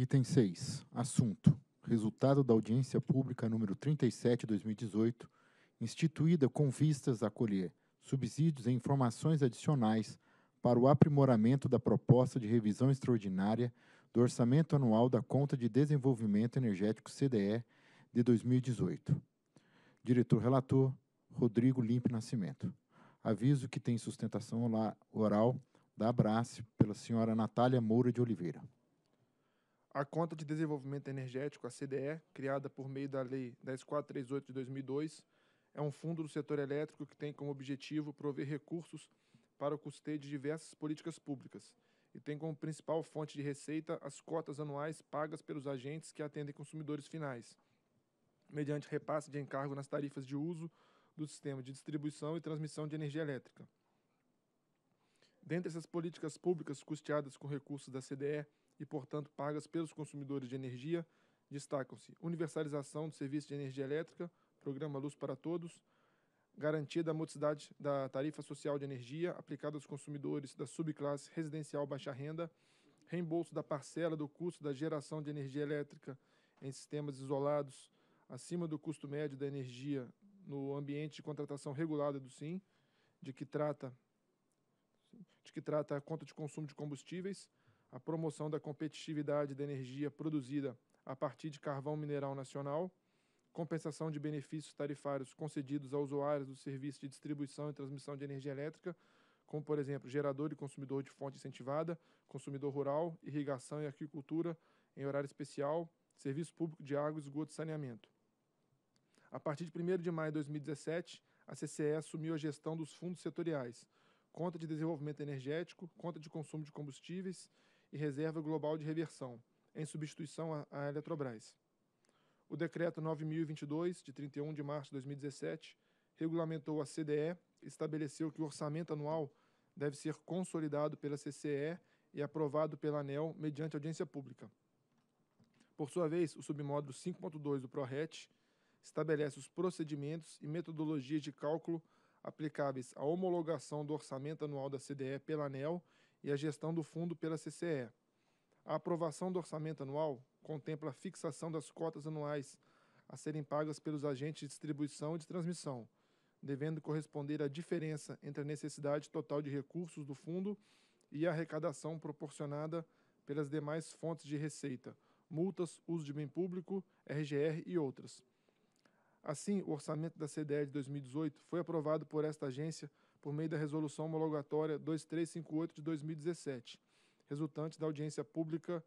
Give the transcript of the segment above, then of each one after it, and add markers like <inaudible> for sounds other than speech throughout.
Item 6. Assunto. Resultado da audiência pública número 37/2018, instituída com vistas a colher subsídios e informações adicionais para o aprimoramento da proposta de revisão extraordinária do Orçamento Anual da Conta de Desenvolvimento Energético CDE de 2018. Diretor relator Rodrigo Limpe Nascimento. Aviso que tem sustentação oral da Abrace pela senhora Natália Moura de Oliveira. A conta de desenvolvimento energético, a CDE, criada por meio da Lei 10438 de 2002, é um fundo do setor elétrico que tem como objetivo prover recursos para o custeio de diversas políticas públicas e tem como principal fonte de receita as cotas anuais pagas pelos agentes que atendem consumidores finais, mediante repasse de encargo nas tarifas de uso do sistema de distribuição e transmissão de energia elétrica. Dentre essas políticas públicas custeadas com recursos da CDE, e, portanto, pagas pelos consumidores de energia destacam-se universalização do serviço de energia elétrica, programa Luz para Todos, garantia da modicidade da tarifa social de energia aplicada aos consumidores da subclasse residencial baixa renda, reembolso da parcela do custo da geração de energia elétrica em sistemas isolados acima do custo médio da energia no ambiente de contratação regulada do SIM, de que trata de que trata a conta de consumo de combustíveis, a promoção da competitividade da energia produzida a partir de carvão mineral nacional, compensação de benefícios tarifários concedidos a usuários do serviço de distribuição e transmissão de energia elétrica, como, por exemplo, gerador e consumidor de fonte incentivada, consumidor rural, irrigação e agricultura em horário especial, serviço público de água, esgoto e saneamento. A partir de 1 de maio de 2017, a CCE assumiu a gestão dos fundos setoriais, conta de desenvolvimento energético, conta de consumo de combustíveis e Reserva Global de Reversão, em substituição à Eletrobras. O Decreto 9022, de 31 de março de 2017, regulamentou a CDE e estabeleceu que o orçamento anual deve ser consolidado pela CCE e aprovado pela ANEL mediante audiência pública. Por sua vez, o submódulo 5.2 do PRORET estabelece os procedimentos e metodologias de cálculo aplicáveis à homologação do orçamento anual da CDE pela ANEL e a gestão do fundo pela CCE. A aprovação do orçamento anual contempla a fixação das cotas anuais a serem pagas pelos agentes de distribuição e de transmissão, devendo corresponder à diferença entre a necessidade total de recursos do fundo e a arrecadação proporcionada pelas demais fontes de receita, multas, uso de bem público, RGR e outras. Assim, o orçamento da CDE de 2018 foi aprovado por esta agência por meio da Resolução Homologatória 2358 de 2017, resultante da audiência pública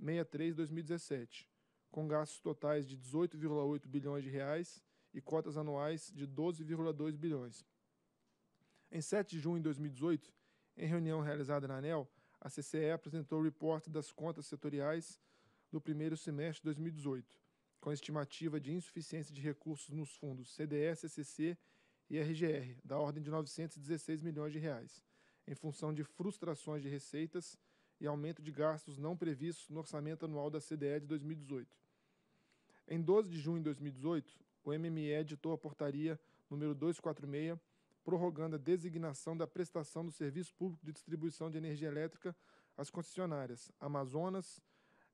63/2017, com gastos totais de 18,8 bilhões de reais e cotas anuais de 12,2 bilhões. Em 7 de junho de 2018, em reunião realizada na ANEL, a CCE apresentou o reporte das contas setoriais do primeiro semestre de 2018, com estimativa de insuficiência de recursos nos fundos CDS, CC e RGR, da ordem de 916 milhões de reais, em função de frustrações de receitas e aumento de gastos não previstos no orçamento anual da CDE de 2018. Em 12 de junho de 2018, o MME editou a portaria número 246, prorrogando a designação da prestação do serviço público de distribuição de energia elétrica às concessionárias Amazonas,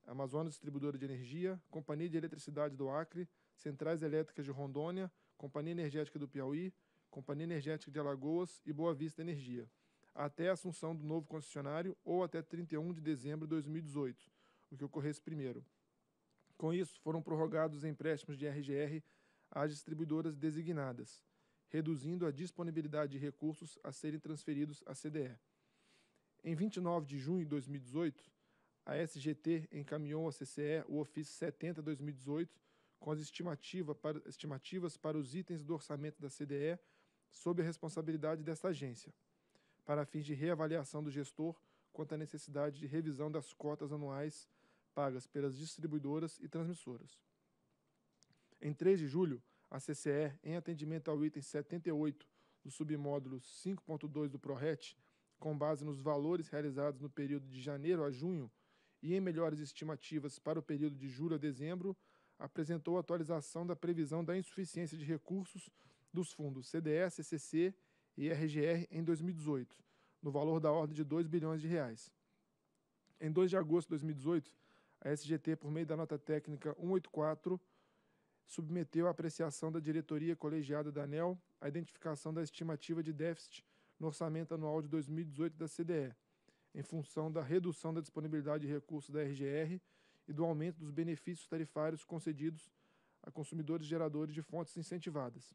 Amazonas Distribuidora de Energia, Companhia de Eletricidade do Acre, Centrais Elétricas de Rondônia, Companhia Energética do Piauí, Companhia Energética de Alagoas e Boa Vista Energia, até a assunção do novo concessionário ou até 31 de dezembro de 2018, o que ocorresse primeiro. Com isso, foram prorrogados empréstimos de RGR às distribuidoras designadas, reduzindo a disponibilidade de recursos a serem transferidos à CDE. Em 29 de junho de 2018, a SGT encaminhou à CCE o ofício 70-2018, com as estimativa para, estimativas para os itens do orçamento da CDE sob a responsabilidade desta agência, para fins de reavaliação do gestor quanto à necessidade de revisão das cotas anuais pagas pelas distribuidoras e transmissoras. Em 3 de julho, a CCE, em atendimento ao item 78 do submódulo 5.2 do PRORET, com base nos valores realizados no período de janeiro a junho e em melhores estimativas para o período de julho a dezembro, apresentou atualização da previsão da insuficiência de recursos dos fundos CDE, CCC e RGR em 2018, no valor da ordem de 2 bilhões de reais. Em 2 de agosto de 2018, a SGT, por meio da nota técnica 184, submeteu à apreciação da diretoria colegiada da ANEL a identificação da estimativa de déficit no orçamento anual de 2018 da CDE, em função da redução da disponibilidade de recursos da RGR e do aumento dos benefícios tarifários concedidos a consumidores geradores de fontes incentivadas.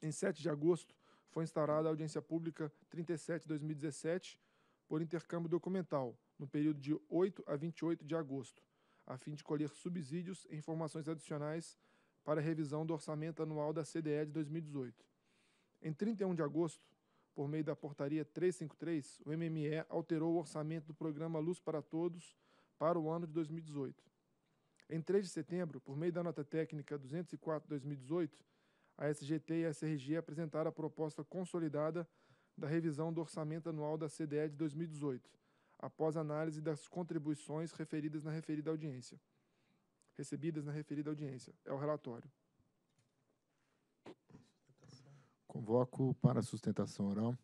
Em 7 de agosto, foi instaurada a audiência pública 37-2017 por intercâmbio documental, no período de 8 a 28 de agosto, a fim de colher subsídios e informações adicionais para a revisão do orçamento anual da CDE de 2018. Em 31 de agosto, por meio da portaria 353, o MME alterou o orçamento do programa Luz para Todos para o ano de 2018. Em 3 de setembro, por meio da nota técnica 204/2018, a SGT e a SRG apresentaram a proposta consolidada da revisão do orçamento anual da CDE de 2018, após análise das contribuições referidas na referida audiência. Recebidas na referida audiência. É o relatório. Convoco para sustentação oral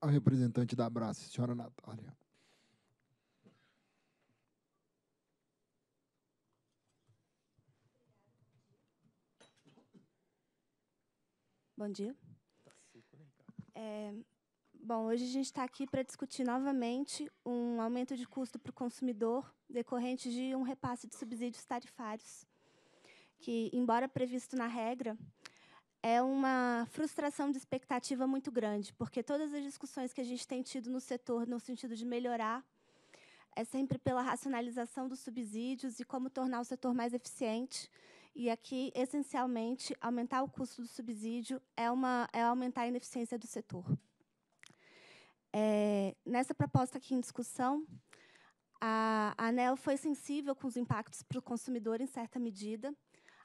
a representante da Abraça, senhora Natália. Bom dia. É, bom, hoje a gente está aqui para discutir novamente um aumento de custo para o consumidor decorrente de um repasse de subsídios tarifários, que, embora previsto na regra, é uma frustração de expectativa muito grande, porque todas as discussões que a gente tem tido no setor no sentido de melhorar é sempre pela racionalização dos subsídios e como tornar o setor mais eficiente. E aqui, essencialmente, aumentar o custo do subsídio é, uma, é aumentar a ineficiência do setor. É, nessa proposta aqui em discussão, a ANEL foi sensível com os impactos para o consumidor em certa medida,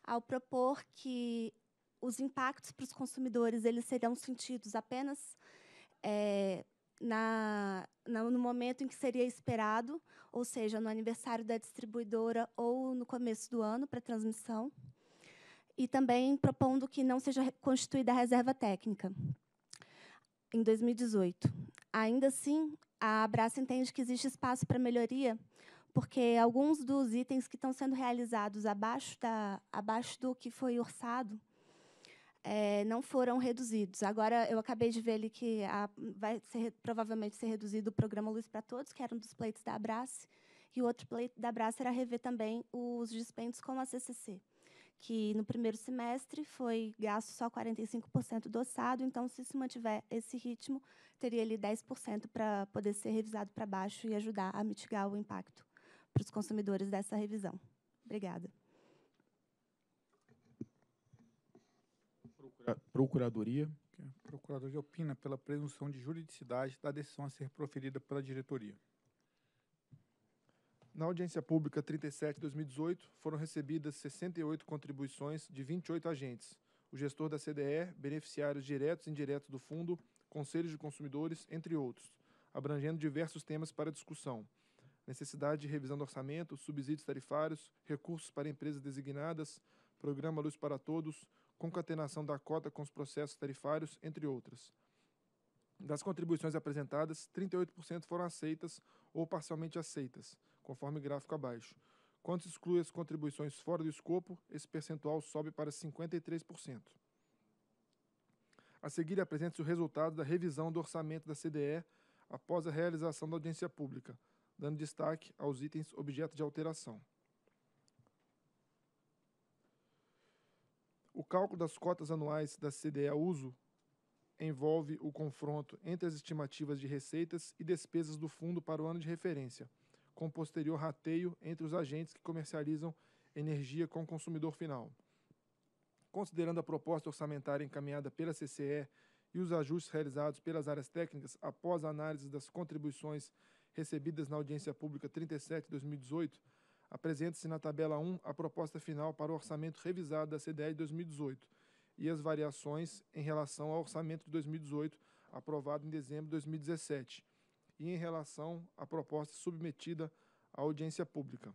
ao propor que os impactos para os consumidores eles serão sentidos apenas é, na, na, no momento em que seria esperado, ou seja, no aniversário da distribuidora ou no começo do ano para transmissão, e também propondo que não seja constituída a reserva técnica em 2018. Ainda assim, a Abraça entende que existe espaço para melhoria, porque alguns dos itens que estão sendo realizados abaixo, da, abaixo do que foi orçado é, não foram reduzidos. Agora, eu acabei de ver ali que a, vai ser, provavelmente ser reduzido o programa Luz para Todos, que era um dos pleitos da Abrace, e o outro pleito da Abrace era rever também os dispêndios com a CCC, que no primeiro semestre foi gasto só 45% do orçado, então, se se mantiver esse ritmo, teria ali 10% para poder ser revisado para baixo e ajudar a mitigar o impacto para os consumidores dessa revisão. Obrigada. Procuradoria. A Procuradoria opina pela presunção de juridicidade da decisão a ser proferida pela diretoria. Na audiência pública 37 de 2018, foram recebidas 68 contribuições de 28 agentes, o gestor da CDE, beneficiários diretos e indiretos do fundo, conselhos de consumidores, entre outros, abrangendo diversos temas para discussão. Necessidade de revisão do orçamento, subsídios tarifários, recursos para empresas designadas, programa Luz para Todos, concatenação da cota com os processos tarifários, entre outras. Das contribuições apresentadas, 38% foram aceitas ou parcialmente aceitas, conforme gráfico abaixo. Quando se exclui as contribuições fora do escopo, esse percentual sobe para 53%. A seguir, apresenta-se o resultado da revisão do orçamento da CDE após a realização da audiência pública, dando destaque aos itens objeto de alteração. cálculo das cotas anuais da CDE a uso envolve o confronto entre as estimativas de receitas e despesas do fundo para o ano de referência, com posterior rateio entre os agentes que comercializam energia com o consumidor final. Considerando a proposta orçamentária encaminhada pela CCE e os ajustes realizados pelas áreas técnicas após a análise das contribuições recebidas na audiência pública 37 2018, apresenta-se na tabela 1 a proposta final para o orçamento revisado da CDE de 2018 e as variações em relação ao orçamento de 2018, aprovado em dezembro de 2017, e em relação à proposta submetida à audiência pública.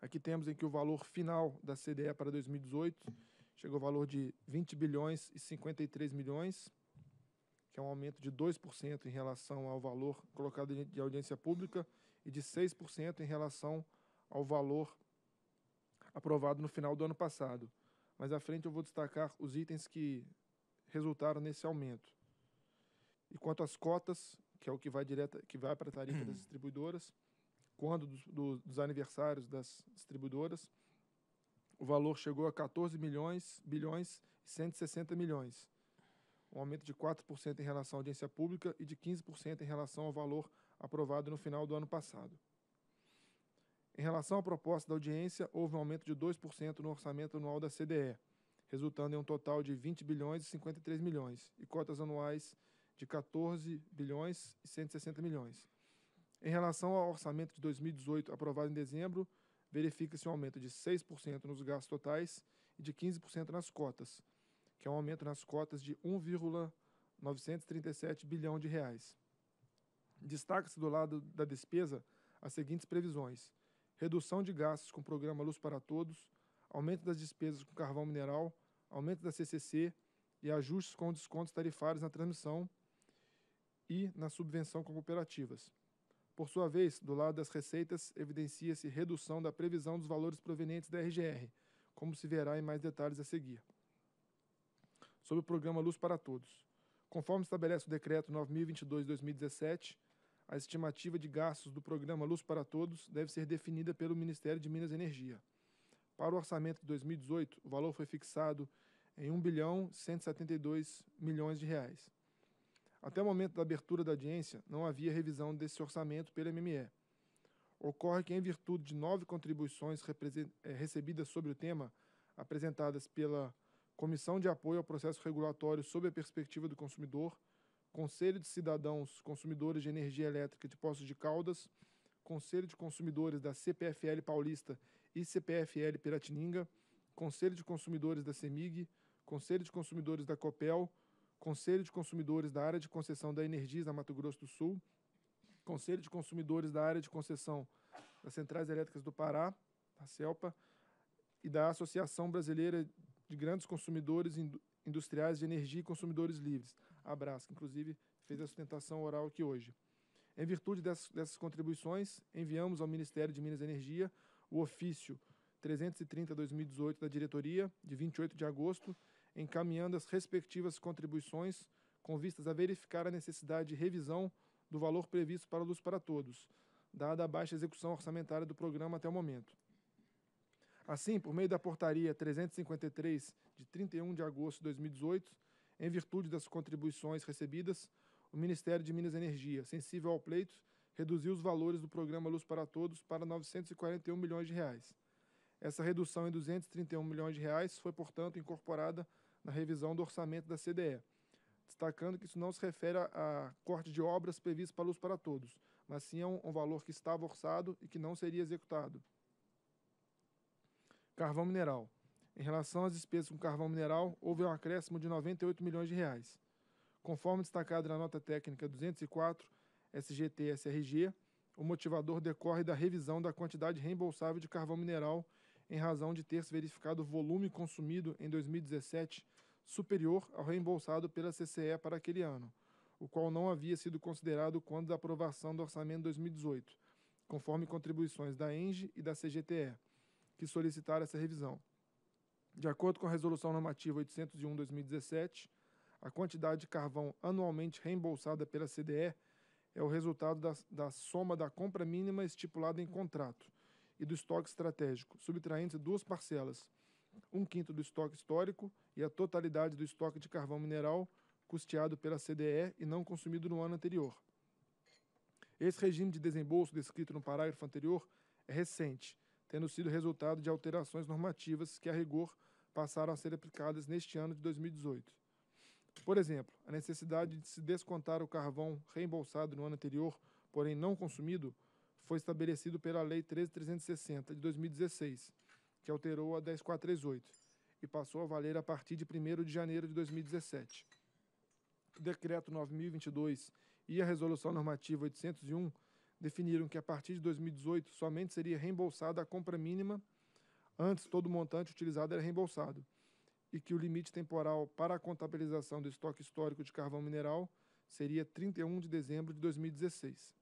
Aqui temos em que o valor final da CDE para 2018 chegou ao valor de 20 bilhões e 53 milhões, que é um aumento de 2% em relação ao valor colocado de audiência pública, e de 6% em relação ao valor aprovado no final do ano passado. Mais à frente eu vou destacar os itens que resultaram nesse aumento. E quanto às cotas, que é o que vai direta, que vai para a tarifa das <clears throat> distribuidoras, quando dos, do, dos aniversários das distribuidoras, o valor chegou a 14 milhões, bilhões e 160 milhões, um aumento de 4% em relação à audiência pública e de 15% em relação ao valor aprovado no final do ano passado. Em relação à proposta da audiência, houve um aumento de 2% no orçamento anual da CDE, resultando em um total de 20 bilhões e 53 milhões e cotas anuais de 14 bilhões e 160 milhões. Em relação ao orçamento de 2018 aprovado em dezembro, verifica-se um aumento de 6% nos gastos totais e de 15% nas cotas, que é um aumento nas cotas de 1,937 bilhão de reais destaca-se do lado da despesa as seguintes previsões: redução de gastos com o programa Luz para Todos, aumento das despesas com carvão mineral, aumento da CCC e ajustes com descontos tarifários na transmissão e na subvenção com cooperativas. Por sua vez, do lado das receitas, evidencia-se redução da previsão dos valores provenientes da RGR, como se verá em mais detalhes a seguir. Sobre o programa Luz para Todos. Conforme estabelece o Decreto 9022-2017, a estimativa de gastos do programa Luz para Todos deve ser definida pelo Ministério de Minas e Energia. Para o orçamento de 2018, o valor foi fixado em 1 bilhão 172 milhões de reais. Até o momento da abertura da audiência, não havia revisão desse orçamento pela MME. Ocorre que, em virtude de nove contribuições eh, recebidas sobre o tema, apresentadas pela Comissão de Apoio ao Processo Regulatório sob a Perspectiva do Consumidor, Conselho de Cidadãos Consumidores de Energia Elétrica de Poços de Caldas, Conselho de Consumidores da CPFL Paulista e CPFL Piratininga, Conselho de Consumidores da CEMIG, Conselho de Consumidores da COPEL, Conselho de Consumidores da Área de Concessão da Energisa Mato Grosso do Sul, Conselho de Consumidores da Área de Concessão das Centrais Elétricas do Pará, a CELPA, e da Associação Brasileira de Grandes Consumidores Industriais de Energia e Consumidores Livres, Abraço. que inclusive fez a sustentação oral aqui hoje. Em virtude dessas, dessas contribuições, enviamos ao Ministério de Minas e Energia o ofício 330-2018 da diretoria, de 28 de agosto, encaminhando as respectivas contribuições com vistas a verificar a necessidade de revisão do valor previsto para a Luz para Todos, dada a baixa execução orçamentária do programa até o momento. Assim, por meio da portaria 353 de 31 de agosto de 2018, em virtude das contribuições recebidas, o Ministério de Minas e Energia, sensível ao pleito, reduziu os valores do programa Luz para Todos para 941 milhões de reais. Essa redução em 231 milhões de reais foi, portanto, incorporada na revisão do orçamento da CDE, destacando que isso não se refere a, corte de obras previsto para Luz para Todos, mas sim a um, um valor que estava orçado e que não seria executado. Carvão mineral. Em relação às despesas com carvão mineral, houve um acréscimo de 98 milhões de reais. Conforme destacado na nota técnica 204 SGT-SRG, o motivador decorre da revisão da quantidade reembolsável de carvão mineral em razão de ter se verificado o volume consumido em 2017 superior ao reembolsado pela CCE para aquele ano, o qual não havia sido considerado quando da aprovação do orçamento 2018, conforme contribuições da ENGE e da CGTE, que solicitaram essa revisão. De acordo com a Resolução Normativa 801-2017, a quantidade de carvão anualmente reembolsada pela CDE é o resultado da, da soma da compra mínima estipulada em contrato e do estoque estratégico, subtraindo duas parcelas, um quinto do estoque histórico e a totalidade do estoque de carvão mineral custeado pela CDE e não consumido no ano anterior. Esse regime de desembolso descrito no parágrafo anterior é recente, tendo sido resultado de alterações normativas que, a rigor, passaram a ser aplicadas neste ano de 2018. Por exemplo, a necessidade de se descontar o carvão reembolsado no ano anterior, porém não consumido, foi estabelecido pela Lei 13360 de 2016, que alterou a 10438 e passou a valer a partir de 1º de janeiro de 2017. O decreto 9022 e a resolução normativa 801 definiram que a partir de 2018 somente seria reembolsada a compra mínima Antes, todo o montante utilizado era reembolsado e que o limite temporal para a contabilização do estoque histórico de carvão mineral seria 31 de dezembro de 2016.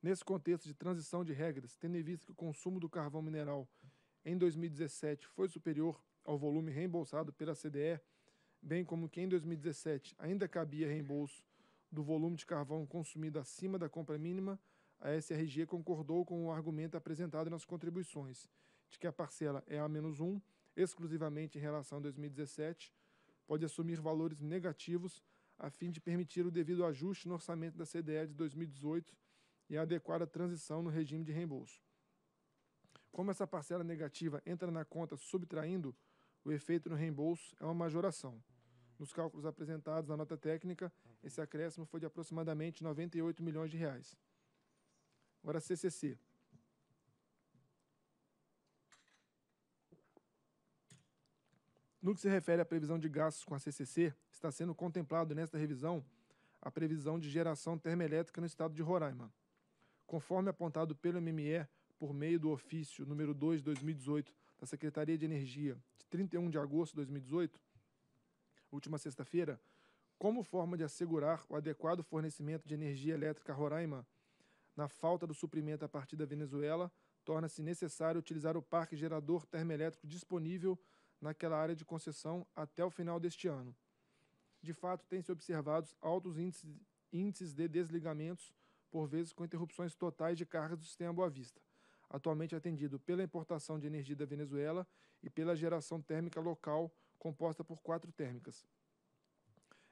Nesse contexto de transição de regras, tendo em vista que o consumo do carvão mineral em 2017 foi superior ao volume reembolsado pela CDE, bem como que em 2017 ainda cabia reembolso do volume de carvão consumido acima da compra mínima, a SRG concordou com o argumento apresentado nas contribuições de que a parcela é A-1 exclusivamente em relação a 2017, pode assumir valores negativos a fim de permitir o devido ajuste no orçamento da CDE de 2018 e a adequada transição no regime de reembolso. Como essa parcela negativa entra na conta subtraindo, o efeito no reembolso é uma majoração. Nos cálculos apresentados na nota técnica, esse acréscimo foi de aproximadamente 98 milhões de reais. Agora, CCC. No que se refere à previsão de gastos com a CCC, está sendo contemplado nesta revisão a previsão de geração termoelétrica no estado de Roraima. Conforme apontado pelo MME por meio do ofício número 2 2018 da Secretaria de Energia, de 31 de agosto de 2018, última sexta-feira, como forma de assegurar o adequado fornecimento de energia elétrica a Roraima, na falta do suprimento a partir da Venezuela, torna-se necessário utilizar o parque gerador termoelétrico disponível naquela área de concessão até o final deste ano. De fato, têm-se observados altos índices de desligamentos, por vezes com interrupções totais de cargas do sistema Boa Vista, atualmente atendido pela importação de energia da Venezuela e pela geração térmica local, composta por quatro térmicas.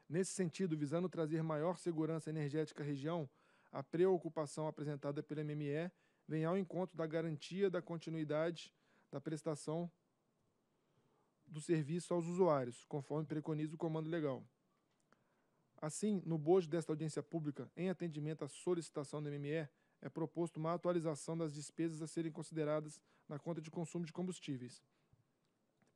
Nesse sentido, visando trazer maior segurança energética à região, a preocupação apresentada pela MME vem ao encontro da garantia da continuidade da prestação do serviço aos usuários, conforme preconiza o comando legal. Assim, no bojo desta audiência pública, em atendimento à solicitação do MME, é proposto uma atualização das despesas a serem consideradas na conta de consumo de combustíveis.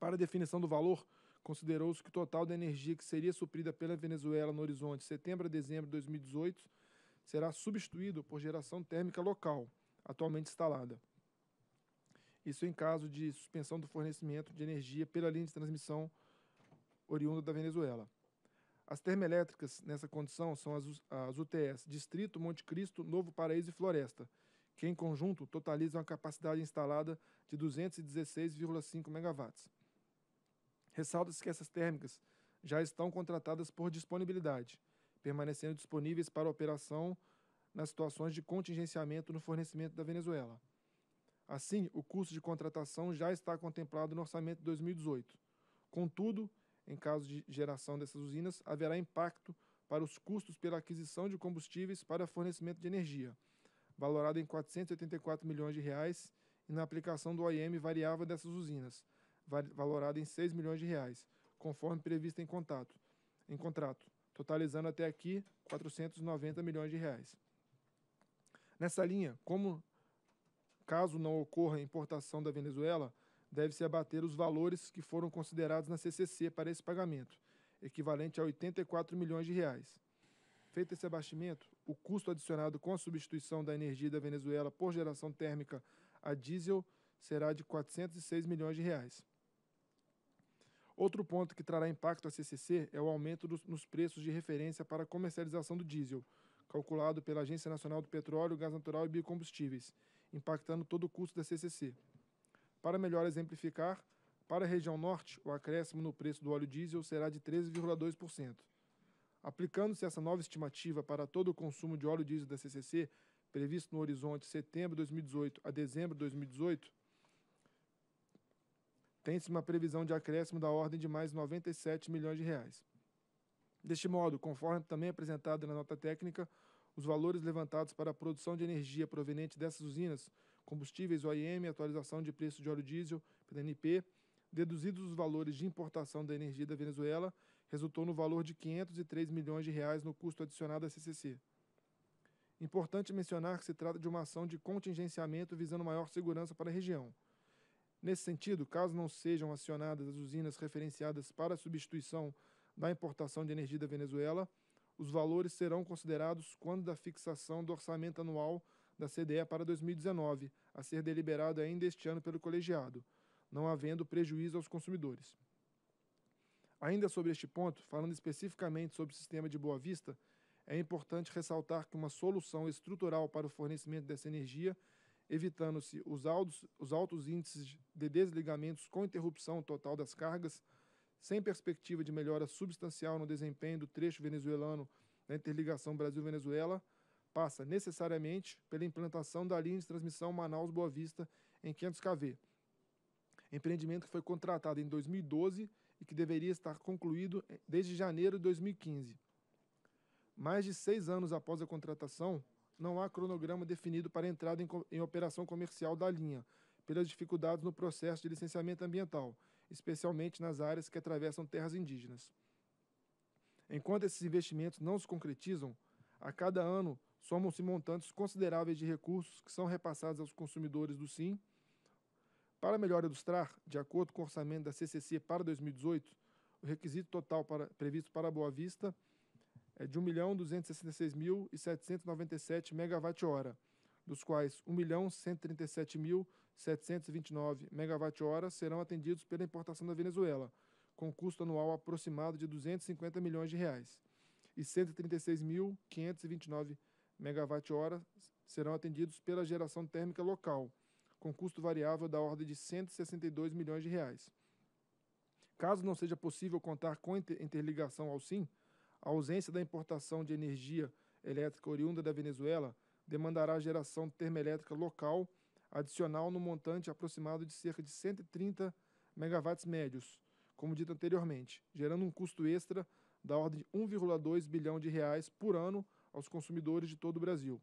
Para a definição do valor, considerou-se que o total da energia que seria suprida pela Venezuela no horizonte de setembro a dezembro de 2018 será substituído por geração térmica local, atualmente instalada. Isso em caso de suspensão do fornecimento de energia pela linha de transmissão oriunda da Venezuela. As termoelétricas nessa condição são as, as UTS Distrito, Monte Cristo, Novo Paraíso e Floresta, que em conjunto totalizam a capacidade instalada de 216,5 MW. Ressalta-se que essas térmicas já estão contratadas por disponibilidade, permanecendo disponíveis para operação nas situações de contingenciamento no fornecimento da Venezuela. Assim, o custo de contratação já está contemplado no orçamento de 2018. Contudo, em caso de geração dessas usinas, haverá impacto para os custos pela aquisição de combustíveis para fornecimento de energia, valorado em 484 milhões de reais, e na aplicação do OIM variável dessas usinas, valorado em 6 milhões de reais, conforme previsto em, contato, em contrato, totalizando até aqui 490 milhões de reais. Nessa linha, como caso não ocorra a importação da Venezuela, deve-se abater os valores que foram considerados na CCC para esse pagamento, equivalente a 84 milhões de reais. Feito esse abatimento, o custo adicionado com a substituição da energia da Venezuela por geração térmica a diesel será de 406 milhões de reais. Outro ponto que trará impacto à CCC é o aumento dos, nos preços de referência para a comercialização do diesel, calculado pela Agência Nacional do Petróleo, Gás Natural e Biocombustíveis, impactando todo o custo da CCC. Para melhor exemplificar, para a região norte, o acréscimo no preço do óleo diesel será de 13,2%. Aplicando-se essa nova estimativa para todo o consumo de óleo diesel da CCC, previsto no horizonte setembro de 2018 a dezembro de 2018, tem-se uma previsão de acréscimo da ordem de mais 97 milhões de reais. Deste modo, conforme também apresentado na nota técnica, os valores levantados para a produção de energia proveniente dessas usinas, combustíveis OIM, atualização de preço de óleo diesel, PNP, deduzidos os valores de importação da energia da Venezuela, resultou no valor de 503 milhões de reais no custo adicionado à CCC. Importante mencionar que se trata de uma ação de contingenciamento visando maior segurança para a região. Nesse sentido, caso não sejam acionadas as usinas referenciadas para a substituição da importação de energia da Venezuela, os valores serão considerados quando da fixação do orçamento anual da CDE para 2019, a ser deliberado ainda este ano pelo colegiado, não havendo prejuízo aos consumidores. Ainda sobre este ponto, falando especificamente sobre o sistema de Boa Vista, é importante ressaltar que uma solução estrutural para o fornecimento dessa energia, evitando-se os, altos índices de desligamentos com interrupção total das cargas, sem perspectiva de melhora substancial no desempenho do trecho venezuelano na interligação Brasil-Venezuela, passa necessariamente pela implantação da linha de transmissão Manaus-Boa Vista em 500 kV. Empreendimento que foi contratado em 2012 e que deveria estar concluído eh, desde janeiro de 2015. Mais de seis anos após a contratação, não há cronograma definido para a entrada em, em operação comercial da linha, pelas dificuldades no processo de licenciamento ambiental especialmente nas áreas que atravessam terras indígenas. Enquanto esses investimentos não se concretizam, a cada ano somam-se montantes consideráveis de recursos que são repassados aos consumidores do SIM. Para melhor ilustrar, de acordo com o orçamento da CCC para 2018, o requisito total para, previsto para a Boa Vista é de 1.266.797 megawatt-hora, dos quais 1.137.000 729 megawatt-hora serão atendidos pela importação da Venezuela, com custo anual aproximado de 250 milhões de reais, e 136.529 megawatt-hora serão atendidos pela geração térmica local, com custo variável da ordem de 162 milhões de reais. Caso não seja possível contar com interligação ao SIM, a ausência da importação de energia elétrica oriunda da Venezuela demandará a geração termoelétrica local adicional no montante aproximado de cerca de 130 megawatts médios, como dito anteriormente, gerando um custo extra da ordem de 1,2 bilhão de reais por ano aos consumidores de todo o Brasil.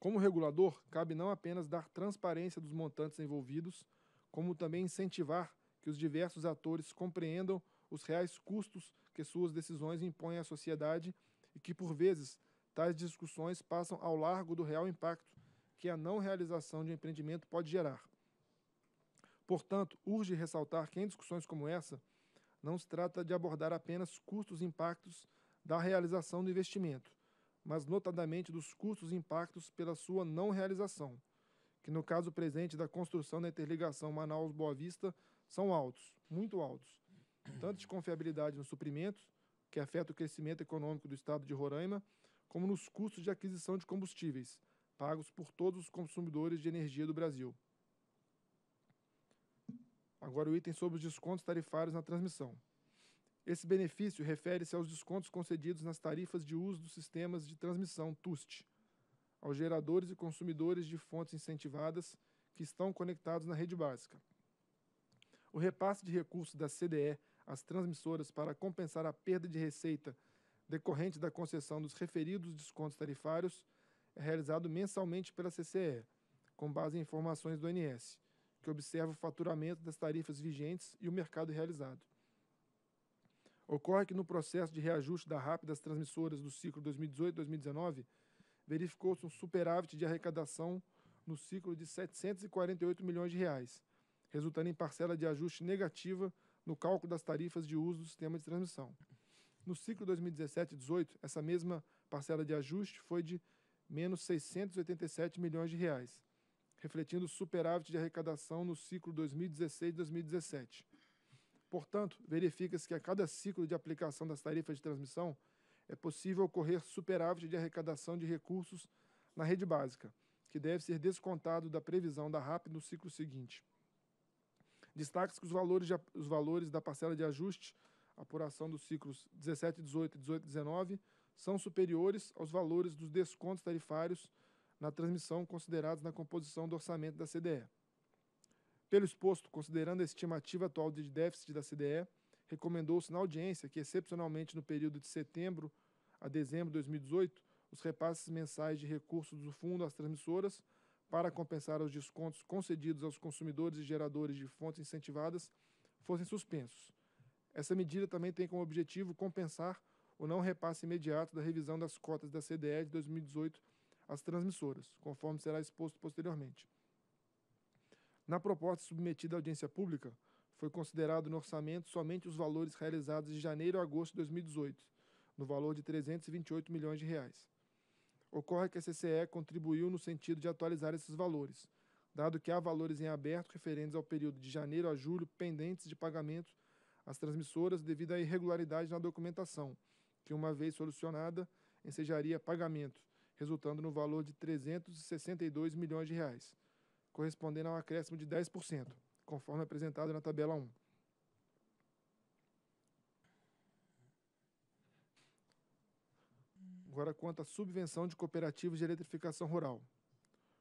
Como regulador, cabe não apenas dar transparência dos montantes envolvidos, como também incentivar que os diversos atores compreendam os reais custos que suas decisões impõem à sociedade e que, por vezes, tais discussões passam ao largo do real impacto que a não realização de um empreendimento pode gerar. Portanto, urge ressaltar que em discussões como essa, não se trata de abordar apenas custos e impactos da realização do investimento, mas notadamente dos custos e impactos pela sua não realização, que no caso presente da construção da interligação Manaus-Boa Vista são altos, muito altos, tanto de confiabilidade nos suprimentos, que afeta o crescimento econômico do estado de Roraima, como nos custos de aquisição de combustíveis, pagos por todos os consumidores de energia do Brasil. Agora o item sobre os descontos tarifários na transmissão. Esse benefício refere-se aos descontos concedidos nas tarifas de uso dos sistemas de transmissão TUST, aos geradores e consumidores de fontes incentivadas que estão conectados na rede básica. O repasse de recursos da CDE às transmissoras para compensar a perda de receita decorrente da concessão dos referidos descontos tarifários é realizado mensalmente pela CCE, com base em informações do ONS, que observa o faturamento das tarifas vigentes e o mercado realizado. Ocorre que no processo de reajuste da RAP das transmissoras do ciclo 2018-2019, verificou-se um superávit de arrecadação no ciclo de 748 milhões de reais, resultando em parcela de ajuste negativa no cálculo das tarifas de uso do sistema de transmissão. No ciclo 2017 2018 essa mesma parcela de ajuste foi de menos 687 milhões de reais, refletindo superávit de arrecadação no ciclo 2016-2017. Portanto, verifica-se que a cada ciclo de aplicação das tarifas de transmissão é possível ocorrer superávit de arrecadação de recursos na rede básica, que deve ser descontado da previsão da RAP no ciclo seguinte. Destaca-se que os valores, de, os valores da parcela de ajuste, apuração dos ciclos 17, 18, 18 e 19, são superiores aos valores dos descontos tarifários na transmissão considerados na composição do orçamento da CDE. Pelo exposto, considerando a estimativa atual de déficit da CDE, recomendou-se na audiência que, excepcionalmente no período de setembro a dezembro de 2018, os repasses mensais de recursos do fundo às transmissoras para compensar os descontos concedidos aos consumidores e geradores de fontes incentivadas fossem suspensos. Essa medida também tem como objetivo compensar o não repasse imediato da revisão das cotas da CDE de 2018 às transmissoras, conforme será exposto posteriormente. Na proposta submetida à audiência pública, foi considerado no orçamento somente os valores realizados de janeiro a agosto de 2018, no valor de 328 milhões de reais. Ocorre que a CCE contribuiu no sentido de atualizar esses valores, dado que há valores em aberto referentes ao período de janeiro a julho pendentes de pagamento às transmissoras devido à irregularidade na documentação, que, uma vez solucionada, ensejaria pagamento, resultando no valor de 362 milhões de reais, correspondendo a um acréscimo de 10%, conforme apresentado na tabela 1. Agora, quanto à subvenção de cooperativas de eletrificação rural.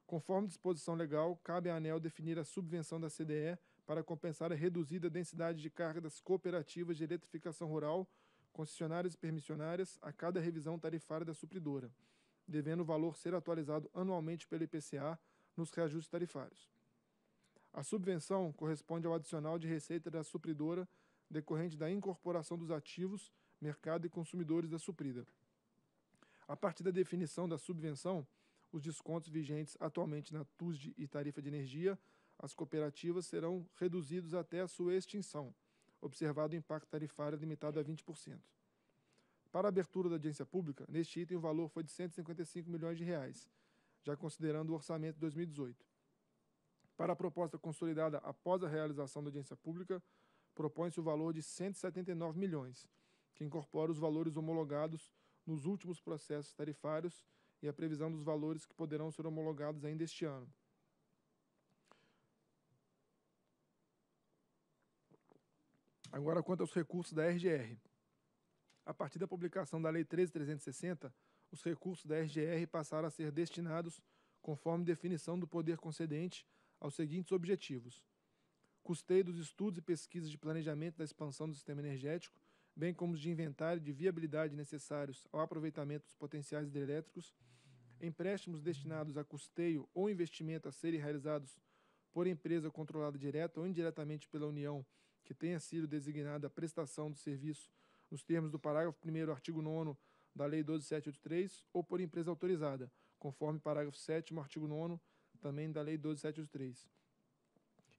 Conforme disposição legal, cabe à ANEL definir a subvenção da CDE para compensar a reduzida densidade de carga das cooperativas de eletrificação rural concessionárias e permissionárias a cada revisão tarifária da supridora, devendo o valor ser atualizado anualmente pelo IPCA nos reajustes tarifários. A subvenção corresponde ao adicional de receita da supridora decorrente da incorporação dos ativos, mercado e consumidores da suprida. A partir da definição da subvenção, os descontos vigentes atualmente na TUSD e tarifa de energia, as cooperativas serão reduzidos até a sua extinção observado o impacto tarifário limitado a 20%. Para a abertura da audiência pública, neste item o valor foi de 155 milhões de reais, já considerando o orçamento de 2018. Para a proposta consolidada após a realização da audiência pública, propõe-se o valor de 179 milhões, que incorpora os valores homologados nos últimos processos tarifários e a previsão dos valores que poderão ser homologados ainda este ano. Agora, quanto aos recursos da RGR. A partir da publicação da Lei 13.360, os recursos da RGR passaram a ser destinados, conforme definição do poder concedente, aos seguintes objetivos: custeio dos estudos e pesquisas de planejamento da expansão do sistema energético, bem como os de inventário de viabilidade necessários ao aproveitamento dos potenciais hidrelétricos, empréstimos destinados a custeio ou investimento a serem realizados por empresa controlada direta ou indiretamente pela União que tenha sido designada a prestação do serviço nos termos do parágrafo 1 artigo 9 da Lei 12783 ou por empresa autorizada, conforme parágrafo 7 artigo 9 também da Lei 12783,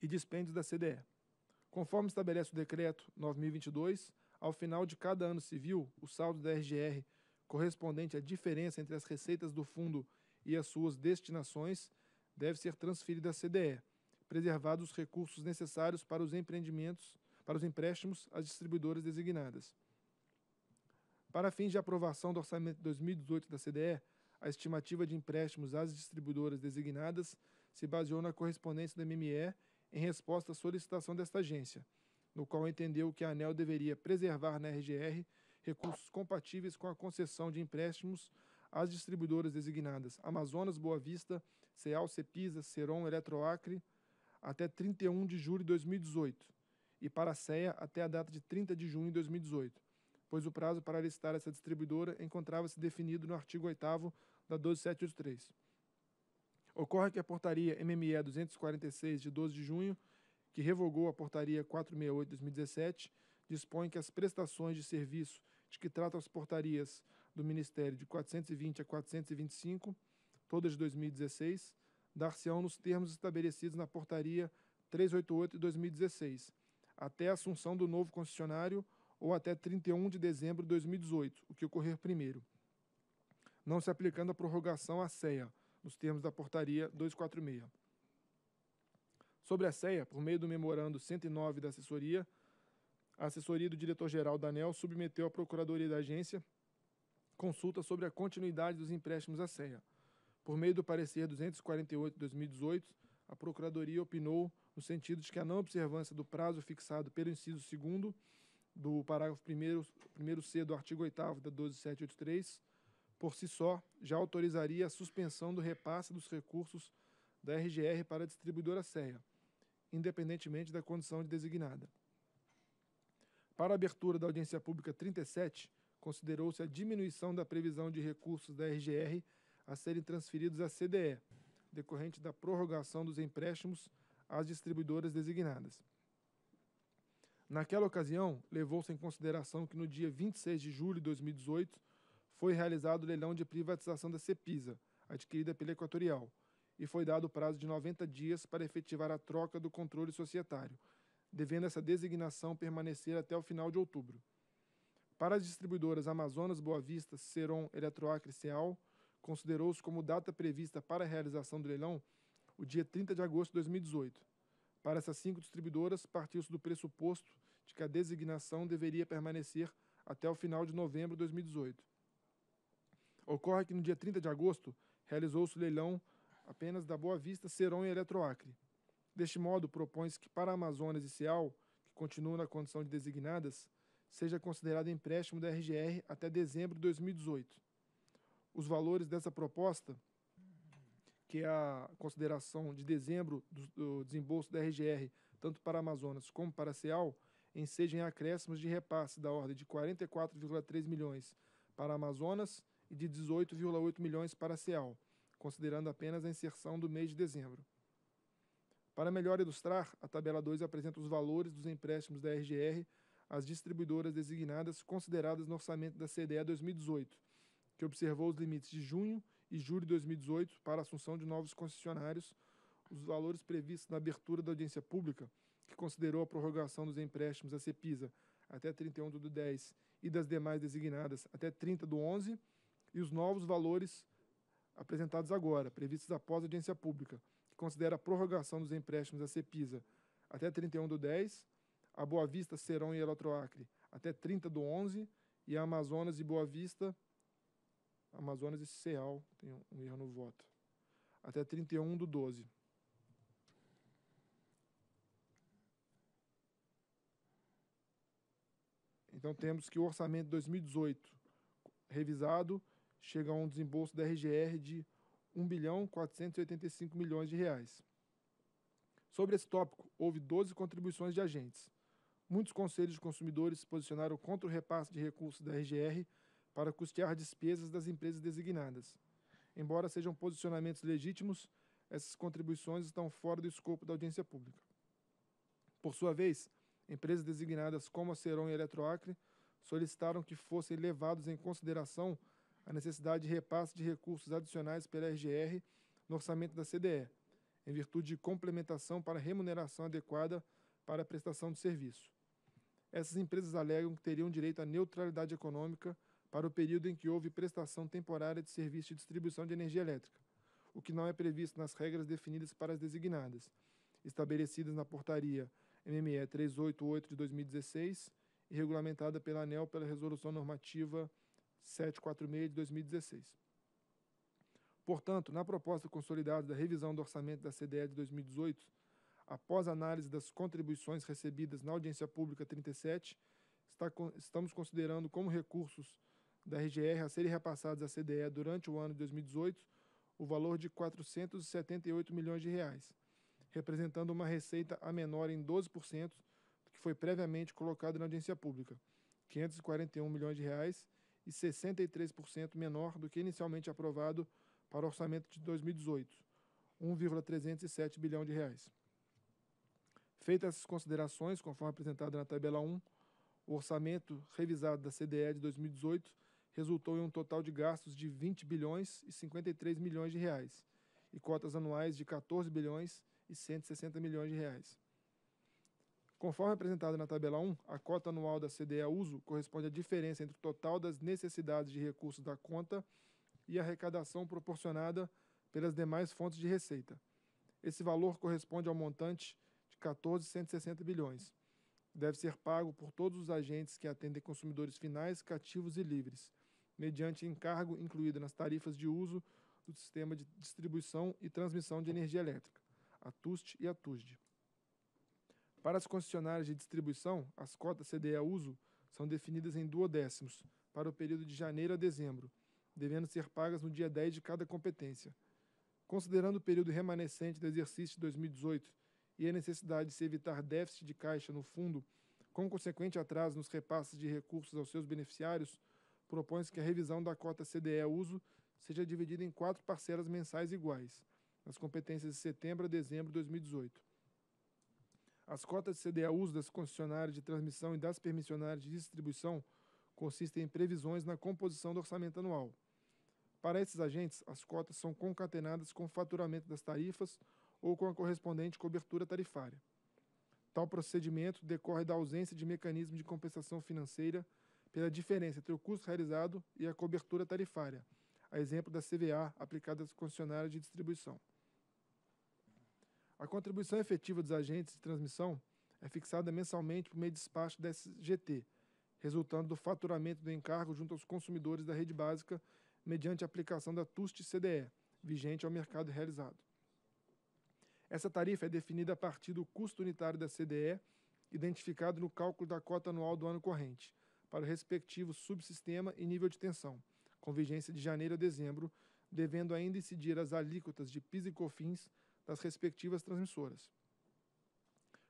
e dispêndios da CDE. Conforme estabelece o Decreto 9022, ao final de cada ano civil, o saldo da RGR correspondente à diferença entre as receitas do fundo e as suas destinações deve ser transferido à CDE, preservados os recursos necessários para os empreendimentos para os empréstimos às distribuidoras designadas. Para fins de aprovação do orçamento 2018 da CDE, a estimativa de empréstimos às distribuidoras designadas se baseou na correspondência da MME em resposta à solicitação desta agência, no qual entendeu que a ANEL deveria preservar na RGR recursos compatíveis com a concessão de empréstimos às distribuidoras designadas Amazonas, Boa Vista, Ceal, Cepisa, Seron, Eletroacre, até 31 de julho de 2018 e para a CEA até a data de 30 de junho de 2018, pois o prazo para licitar essa distribuidora encontrava-se definido no artigo 8 da 12783. Ocorre que a portaria MME 246 de 12 de junho, que revogou a portaria 468 de 2017, dispõe que as prestações de serviço de que tratam as portarias do Ministério de 420 a 425, todas de 2016, dar-se-ão nos termos estabelecidos na portaria 388 de 2016, até a assunção do novo concessionário ou até 31 de dezembro de 2018, o que ocorrer primeiro, não se aplicando a prorrogação à CEA, nos termos da portaria 246. Sobre a CEA, por meio do memorando 109 da assessoria, a assessoria do diretor-geral da ANEL submeteu à Procuradoria da Agência consulta sobre a continuidade dos empréstimos à CEA. Por meio do parecer 248 de 2018, a Procuradoria opinou no sentido de que a não observância do prazo fixado pelo inciso 2 do parágrafo 1 primeiro C do artigo 8 da 12783, por si só, já autorizaria a suspensão do repasse dos recursos da RGR para a distribuidora CEA, independentemente da condição de designada. Para a abertura da audiência pública 37, considerou-se a diminuição da previsão de recursos da RGR a serem transferidos à CDE, decorrente da prorrogação dos empréstimos às distribuidoras designadas. Naquela ocasião, levou-se em consideração que no dia 26 de julho de 2018 foi realizado o leilão de privatização da Cepisa, adquirida pela Equatorial, e foi dado o prazo de 90 dias para efetivar a troca do controle societário, devendo essa designação permanecer até o final de outubro. Para as distribuidoras Amazonas Boa Vista, Seron, Eletroacre e Ceal, considerou-se como data prevista para a realização do leilão o dia 30 de agosto de 2018. Para essas cinco distribuidoras, partiu-se do pressuposto de que a designação deveria permanecer até o final de novembro de 2018. Ocorre que no dia 30 de agosto realizou-se o leilão apenas da Boa Vista, Seron e Eletroacre. Deste modo, propõe-se que para Amazonas e Ceal, que continuam na condição de designadas, seja considerado empréstimo da RGR até dezembro de 2018. Os valores dessa proposta que é a consideração de dezembro do, do desembolso da RGR, tanto para Amazonas como para a CEAL, ensejam acréscimos de repasse da ordem de 44,3 milhões para Amazonas e de 18,8 milhões para a CEAL, considerando apenas a inserção do mês de dezembro. Para melhor ilustrar, a tabela 2 apresenta os valores dos empréstimos da RGR às distribuidoras designadas consideradas no orçamento da CDE 2018, que observou os limites de junho e julho de 2018 para a assunção de novos concessionários os valores previstos na abertura da audiência pública, que considerou a prorrogação dos empréstimos à CEPISA até 31 do 10 e das demais designadas até 30 do 11, e os novos valores apresentados agora, previstos após a audiência pública, que considera a prorrogação dos empréstimos à CEPISA até 31 do 10, a Boa Vista, Serão e Eletroacre até 30 do 11 e a Amazonas e Boa Vista Amazonas e CEAL, tem um erro no voto. Até 31 do 12. Então temos que o orçamento de 2018 revisado chega a um desembolso da RGR de 1 bilhão 485 milhões de reais. Sobre esse tópico, houve 12 contribuições de agentes. Muitos conselhos de consumidores se posicionaram contra o repasse de recursos da RGR para custear despesas das empresas designadas. Embora sejam posicionamentos legítimos, essas contribuições estão fora do escopo da audiência pública. Por sua vez, empresas designadas como a Ceron e a Eletroacre solicitaram que fossem levados em consideração a necessidade de repasse de recursos adicionais pela RGR no orçamento da CDE, em virtude de complementação para remuneração adequada para a prestação de serviço. Essas empresas alegam que teriam direito à neutralidade econômica para o período em que houve prestação temporária de serviço de distribuição de energia elétrica, o que não é previsto nas regras definidas para as designadas, estabelecidas na portaria MME 388 de 2016 e regulamentada pela ANEL pela Resolução Normativa 746 de 2016. Portanto, na proposta consolidada da revisão do orçamento da CDE de 2018, após análise das contribuições recebidas na audiência pública 37, está, estamos considerando como recursos da RGR a serem repassados à CDE durante o ano de 2018 o valor de 478 milhões de reais, representando uma receita a menor em 12% do que foi previamente colocado na audiência pública, 541 milhões de reais e 63% menor do que inicialmente aprovado para o orçamento de 2018, 1,307 bilhão de reais. Feitas essas considerações, conforme apresentado na tabela 1, o orçamento revisado da CDE de 2018 resultou em um total de gastos de 20 bilhões e 53 milhões de reais e cotas anuais de 14 bilhões e 160 milhões de reais. Conforme apresentado na tabela 1, a cota anual da CDE uso corresponde à diferença entre o total das necessidades de recursos da conta e a arrecadação proporcionada pelas demais fontes de receita. Esse valor corresponde ao montante de 14,160 bilhões. Deve ser pago por todos os agentes que atendem consumidores finais, cativos e livres, mediante encargo incluído nas tarifas de uso do sistema de distribuição e transmissão de energia elétrica, a TUST e a TUSD. Para as concessionárias de distribuição, as cotas CDE a uso são definidas em duodécimos para o período de janeiro a dezembro, devendo ser pagas no dia 10 de cada competência. Considerando o período remanescente do exercício de 2018 e a necessidade de se evitar déficit de caixa no fundo, com consequente atraso nos repasses de recursos aos seus beneficiários, propõe-se que a revisão da cota CDE-uso seja dividida em quatro parcelas mensais iguais, nas competências de setembro a dezembro de 2018. As cotas de CDE-uso das concessionárias de transmissão e das permissionárias de distribuição consistem em previsões na composição do orçamento anual. Para esses agentes, as cotas são concatenadas com o faturamento das tarifas ou com a correspondente cobertura tarifária. Tal procedimento decorre da ausência de mecanismo de compensação financeira pela diferença entre o custo realizado e a cobertura tarifária, a exemplo da CVA aplicada às concessionárias de distribuição. A contribuição efetiva dos agentes de transmissão é fixada mensalmente por meio de despacho da SGT, resultando do faturamento do encargo junto aos consumidores da rede básica mediante a aplicação da TUST-CDE, vigente ao mercado realizado. Essa tarifa é definida a partir do custo unitário da CDE, identificado no cálculo da cota anual do ano corrente, para o respectivo subsistema e nível de tensão, com vigência de janeiro a dezembro, devendo ainda incidir as alíquotas de PIS e COFINS das respectivas transmissoras.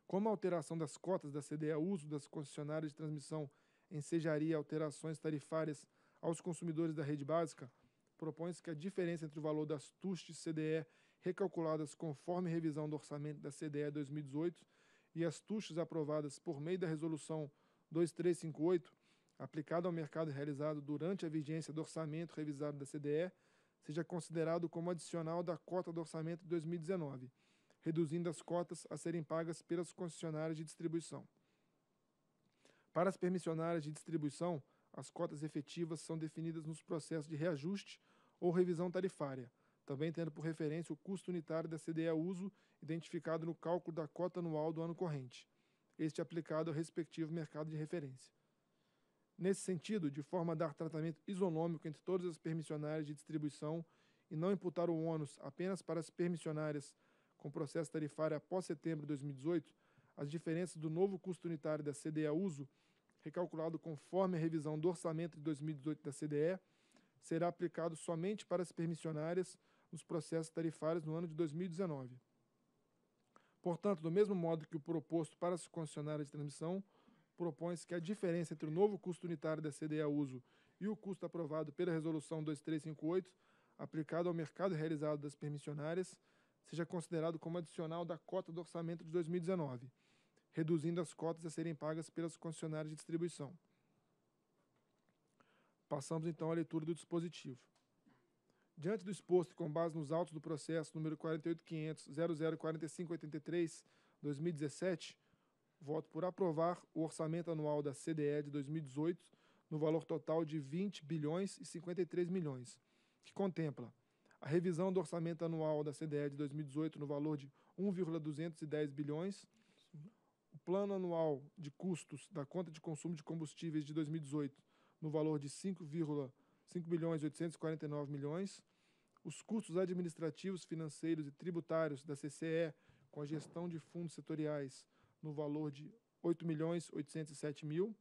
Como a alteração das cotas da CDE a uso das concessionárias de transmissão ensejaria alterações tarifárias aos consumidores da rede básica, propõe-se que a diferença entre o valor das TUS CDE recalculadas conforme revisão do orçamento da CDE 2018 e as tuchas aprovadas por meio da Resolução 2358 aplicado ao mercado realizado durante a vigência do orçamento revisado da CDE seja considerado como adicional da cota do orçamento de 2019, reduzindo as cotas a serem pagas pelas concessionárias de distribuição. Para as permissionárias de distribuição, as cotas efetivas são definidas nos processos de reajuste ou revisão tarifária, também tendo por referência o custo unitário da CDE uso identificado no cálculo da cota anual do ano corrente, este aplicado ao respectivo mercado de referência nesse sentido, de forma a dar tratamento isonômico entre todas as permissionárias de distribuição e não imputar o ônus apenas para as permissionárias com processo tarifário após setembro de 2018, as diferenças do novo custo unitário da CDE a uso, recalculado conforme a revisão do orçamento de 2018 da CDE, será aplicado somente para as permissionárias nos processos tarifários no ano de 2019. Portanto, do mesmo modo que o proposto para as concessionárias de transmissão, propõe-se que a diferença entre o novo custo unitário da CDE a uso e o custo aprovado pela Resolução 2358, aplicado ao mercado realizado das permissionárias, seja considerado como adicional da cota do orçamento de 2019, reduzindo as cotas a serem pagas pelas concessionárias de distribuição. Passamos então à leitura do dispositivo. Diante do exposto e com base nos autos do processo número 48500004583 2017, voto por aprovar o orçamento anual da CDE de 2018 no valor total de 20 bilhões e 53 milhões, que contempla a revisão do orçamento anual da CDE de 2018 no valor de 1,210 bilhões, o plano anual de custos da conta de consumo de combustíveis de 2018 no valor de 5,5 bilhões e 849 milhões, os custos administrativos, financeiros e tributários da CCE com a gestão de fundos setoriais no valor de 8 milhões 807 mil.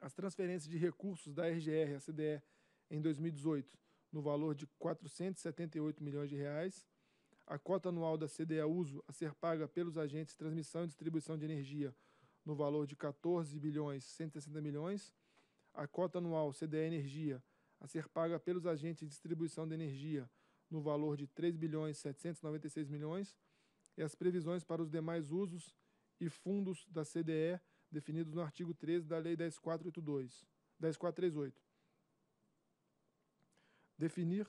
As transferências de recursos da RGR à CDE em 2018 no valor de 478 milhões de reais. A cota anual da CDE Uso a ser paga pelos agentes de transmissão e distribuição de energia no valor de 14 bilhões 160 milhões. A cota anual CDE Energia a ser paga pelos agentes de distribuição de energia no valor de 3 bilhões 796 milhões. E as previsões para os demais usos e fundos da CDE definidos no artigo 13 da Lei 10482, 10438. Definir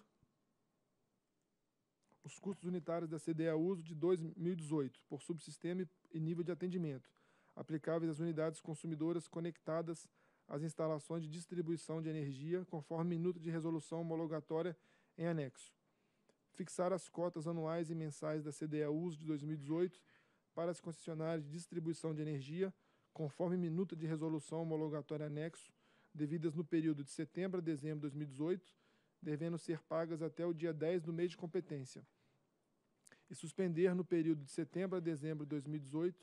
os custos unitários da CDE a uso de 2018 por subsistema e nível de atendimento, aplicáveis às unidades consumidoras conectadas às instalações de distribuição de energia, conforme minuto de resolução homologatória em anexo. Fixar as cotas anuais e mensais da CDE a uso de 2018 para as concessionárias de distribuição de energia, conforme minuta de resolução homologatória anexo, devidas no período de setembro a dezembro de 2018, devendo ser pagas até o dia 10 do mês de competência, e suspender no período de setembro a dezembro de 2018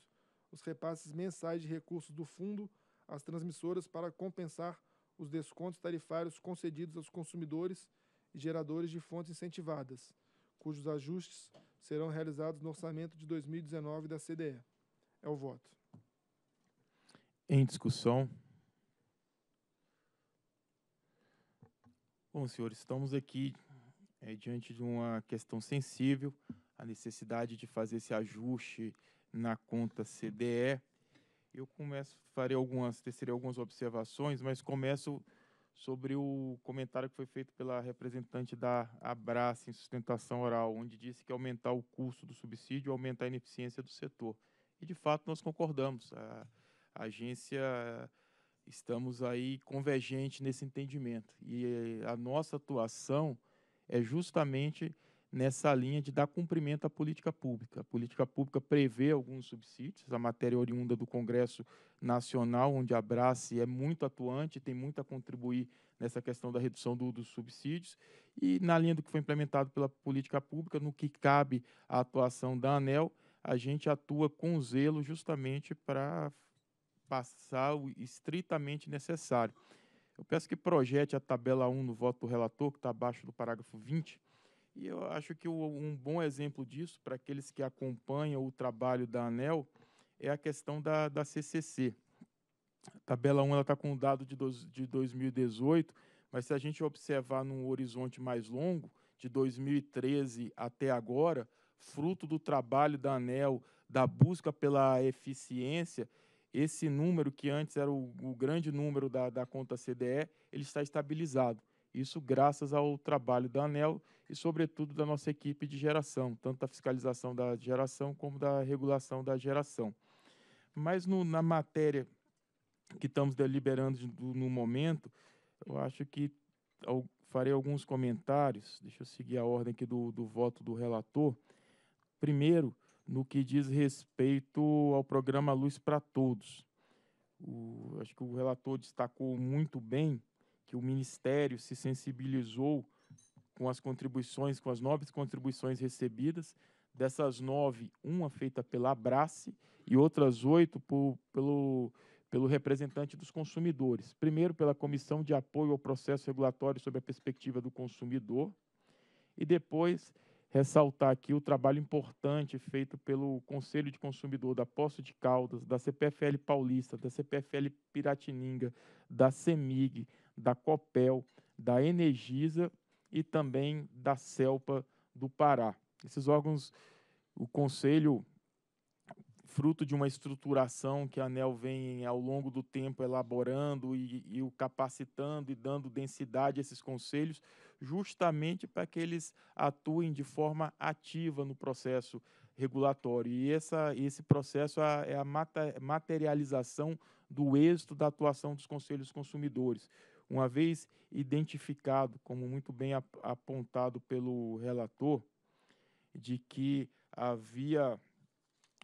os repasses mensais de recursos do fundo às transmissoras para compensar os descontos tarifários concedidos aos consumidores e geradores de fontes incentivadas, cujos ajustes serão realizados no orçamento de 2019 da CDE. É o voto. Em discussão. Bom, senhores, estamos aqui é, diante de uma questão sensível, a necessidade de fazer esse ajuste na conta CDE. Eu começo, farei algumas, algumas observações, mas começo sobre o comentário que foi feito pela representante da Abraça em sustentação oral, onde disse que aumentar o custo do subsídio aumenta a ineficiência do setor. E, de fato, nós concordamos. A, a agência, estamos aí convergente nesse entendimento. E a nossa atuação é justamente nessa linha de dar cumprimento à política pública. A política pública prevê alguns subsídios, a matéria oriunda do Congresso Nacional, onde a Brasse é muito atuante, tem muito a contribuir nessa questão da redução do, dos subsídios, e na linha do que foi implementado pela política pública, no que cabe à atuação da ANEL, a gente atua com zelo justamente para passar o estritamente necessário. Eu peço que projete a tabela 1 no voto do relator, que está abaixo do parágrafo 20, e eu acho que um bom exemplo disso, para aqueles que acompanham o trabalho da ANEL, é a questão da, da CCC. A tabela 1 está com o dado de, do, de 2018, mas se a gente observar num horizonte mais longo, de 2013 até agora, fruto do trabalho da ANEL, da busca pela eficiência, esse número, que antes era o, o grande número da, da conta CDE, ele está estabilizado. Isso graças ao trabalho da ANEL e, sobretudo, da nossa equipe de geração, tanto da fiscalização da geração como da regulação da geração. Mas no, na matéria que estamos deliberando no momento, eu acho que farei alguns comentários. Deixa eu seguir a ordem aqui do, do voto do relator. Primeiro, no que diz respeito ao programa Luz para Todos. O, acho que o relator destacou muito bem que o Ministério se sensibilizou com as contribuições, com as nove contribuições recebidas. Dessas nove, uma feita pela Abrace e outras oito por, pelo, pelo representante dos consumidores. Primeiro, pela Comissão de Apoio ao Processo Regulatório sobre a Perspectiva do Consumidor. E depois, ressaltar aqui o trabalho importante feito pelo Conselho de Consumidor da Poço de Caldas, da CPFL Paulista, da CPFL Piratininga, da CEMIG, da Copel, da Energisa e também da Celpa do Pará. Esses órgãos, o Conselho, fruto de uma estruturação que a ANEL vem ao longo do tempo elaborando e, e o capacitando e dando densidade a esses conselhos, justamente para que eles atuem de forma ativa no processo regulatório. E essa, esse processo é a é materialização do êxito da atuação dos conselhos consumidores. Uma vez identificado, como muito bem apontado pelo relator, de que havia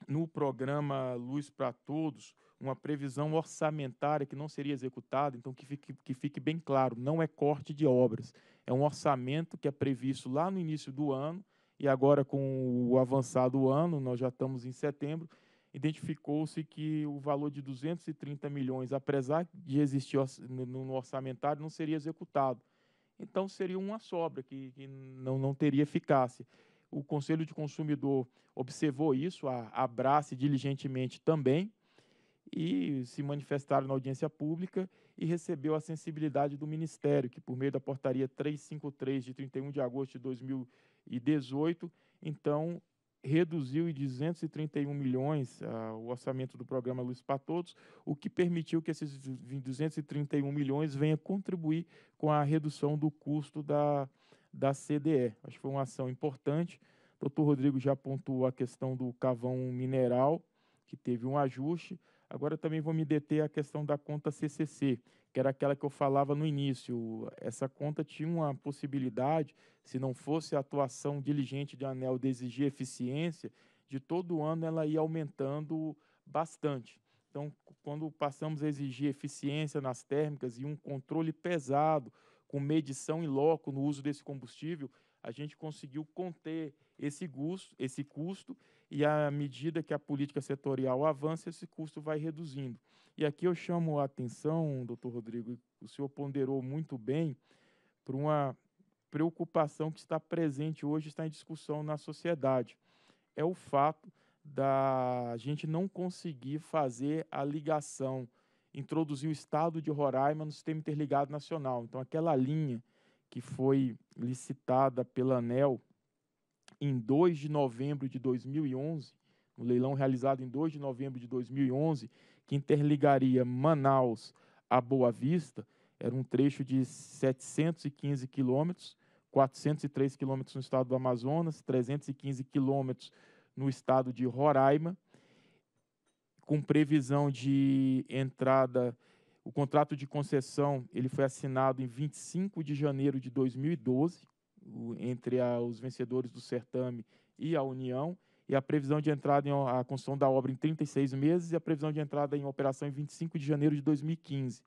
no programa Luz para Todos uma previsão orçamentária que não seria executada, então que fique, que fique bem claro, não é corte de obras, é um orçamento que é previsto lá no início do ano e agora com o avançado ano, nós já estamos em setembro, identificou-se que o valor de 230 milhões, apesar de existir no orçamentário, não seria executado. Então, seria uma sobra que, que não, não teria eficácia. O Conselho de Consumidor observou isso, a Abrace diligentemente também, e se manifestaram na audiência pública e recebeu a sensibilidade do Ministério, que, por meio da portaria 353 de 31 de agosto de 2018, então reduziu em 231 milhões uh, o orçamento do programa Luz para Todos, o que permitiu que esses 231 milhões venham contribuir com a redução do custo da, da CDE. Acho que foi uma ação importante. O doutor Rodrigo já pontuou a questão do cavão mineral, que teve um ajuste. Agora também vou me deter à questão da conta CCC, que era aquela que eu falava no início. Essa conta tinha uma possibilidade, se não fosse a atuação diligente de ANEL de exigir eficiência, de todo ano ela ia aumentando bastante. Então, quando passamos a exigir eficiência nas térmicas e um controle pesado, com medição em loco no uso desse combustível, a gente conseguiu conter esse, custo, esse custo e à medida que a política setorial avança, esse custo vai reduzindo. E aqui eu chamo a atenção, doutor Rodrigo, o senhor ponderou muito bem para uma preocupação que está presente hoje, está em discussão na sociedade. É o fato da gente não conseguir fazer a ligação, introduzir o estado de Roraima no sistema interligado nacional. Então, aquela linha que foi licitada pela ANEL em 2 de novembro de 2011, no um leilão realizado em 2 de novembro de 2011, que interligaria Manaus a Boa Vista, era um trecho de 715 quilômetros, 403 quilômetros no estado do Amazonas, 315 quilômetros no estado de Roraima, com previsão de entrada o contrato de concessão ele foi assinado em 25 de janeiro de 2012 entre a, os vencedores do certame e a União e a previsão de entrada em a construção da obra em 36 meses e a previsão de entrada em operação em 25 de janeiro de 2015.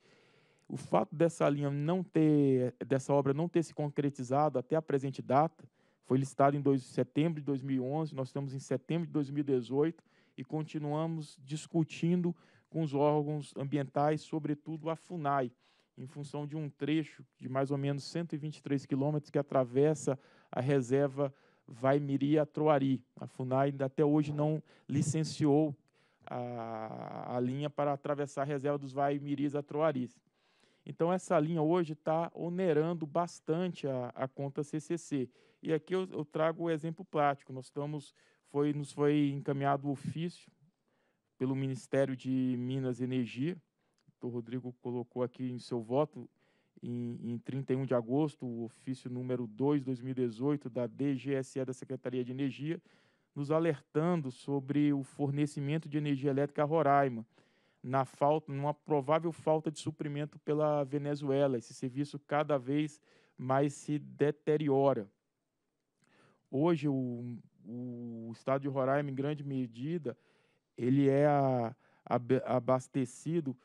O fato dessa linha não ter dessa obra não ter se concretizado até a presente data foi listado em dois, setembro de 2011, nós estamos em setembro de 2018 e continuamos discutindo com os órgãos ambientais, sobretudo a FUNAI, em função de um trecho de mais ou menos 123 quilômetros que atravessa a reserva Vaimiri a Troari. A FUNAI até hoje não licenciou a, a linha para atravessar a reserva dos Vaimiris a Troaris. Então, essa linha hoje está onerando bastante a, a, conta CCC. E aqui eu, eu trago o um exemplo prático. Nós estamos, foi, nos foi encaminhado o ofício pelo Ministério de Minas e Energia. O Rodrigo colocou aqui em seu voto, em, em 31 de agosto, o ofício número 2, 2018, da DGSE da Secretaria de Energia, nos alertando sobre o fornecimento de energia elétrica a Roraima, na falta, numa provável falta de suprimento pela Venezuela. Esse serviço cada vez mais se deteriora. Hoje, o, o estado de Roraima, em grande medida, ele é a, a, abastecido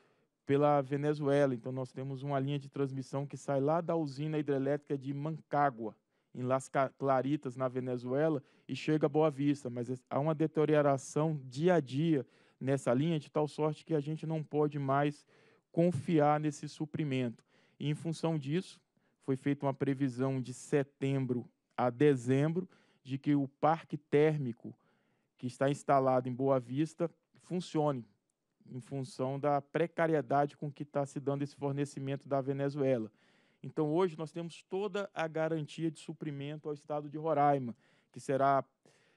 pela Venezuela. Então, nós temos uma linha de transmissão que sai lá da usina hidrelétrica de Mancagua, em Las Claritas, na Venezuela, e chega a Boa Vista. Mas é, há uma deterioração dia a dia nessa linha, de tal sorte que a gente não pode mais confiar nesse suprimento. E, em função disso, foi feita uma previsão de setembro a dezembro de que o parque térmico que está instalado em Boa Vista funcione, em função da precariedade com que está se dando esse fornecimento da Venezuela. Então, hoje, nós temos toda a garantia de suprimento ao estado de Roraima, que será,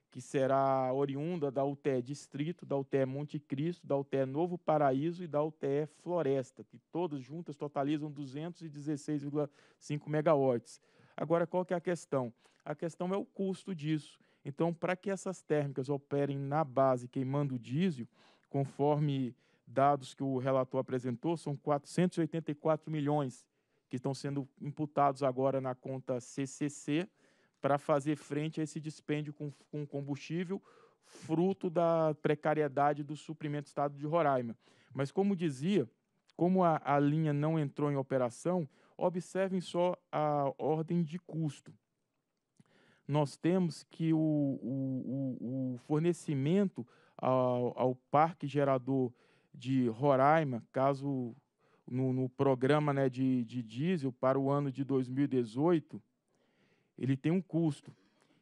que será oriunda da UTE Distrito, da UTE Monte Cristo, da UTE Novo Paraíso e da UTE Floresta, que todas juntas totalizam 216,5 megawatts. Agora, qual que é a questão? A questão é o custo disso. Então, para que essas térmicas operem na base queimando diesel, conforme dados que o relator apresentou, são 484 milhões que estão sendo imputados agora na conta CCC para fazer frente a esse dispêndio com, com combustível, fruto da precariedade do suprimento do estado de Roraima. Mas, como dizia, como a, a linha não entrou em operação, observem só a ordem de custo nós temos que o, o, o fornecimento ao, ao, Parque Gerador de Roraima, caso no, no programa né, de, de diesel para o ano de 2018, ele tem um custo.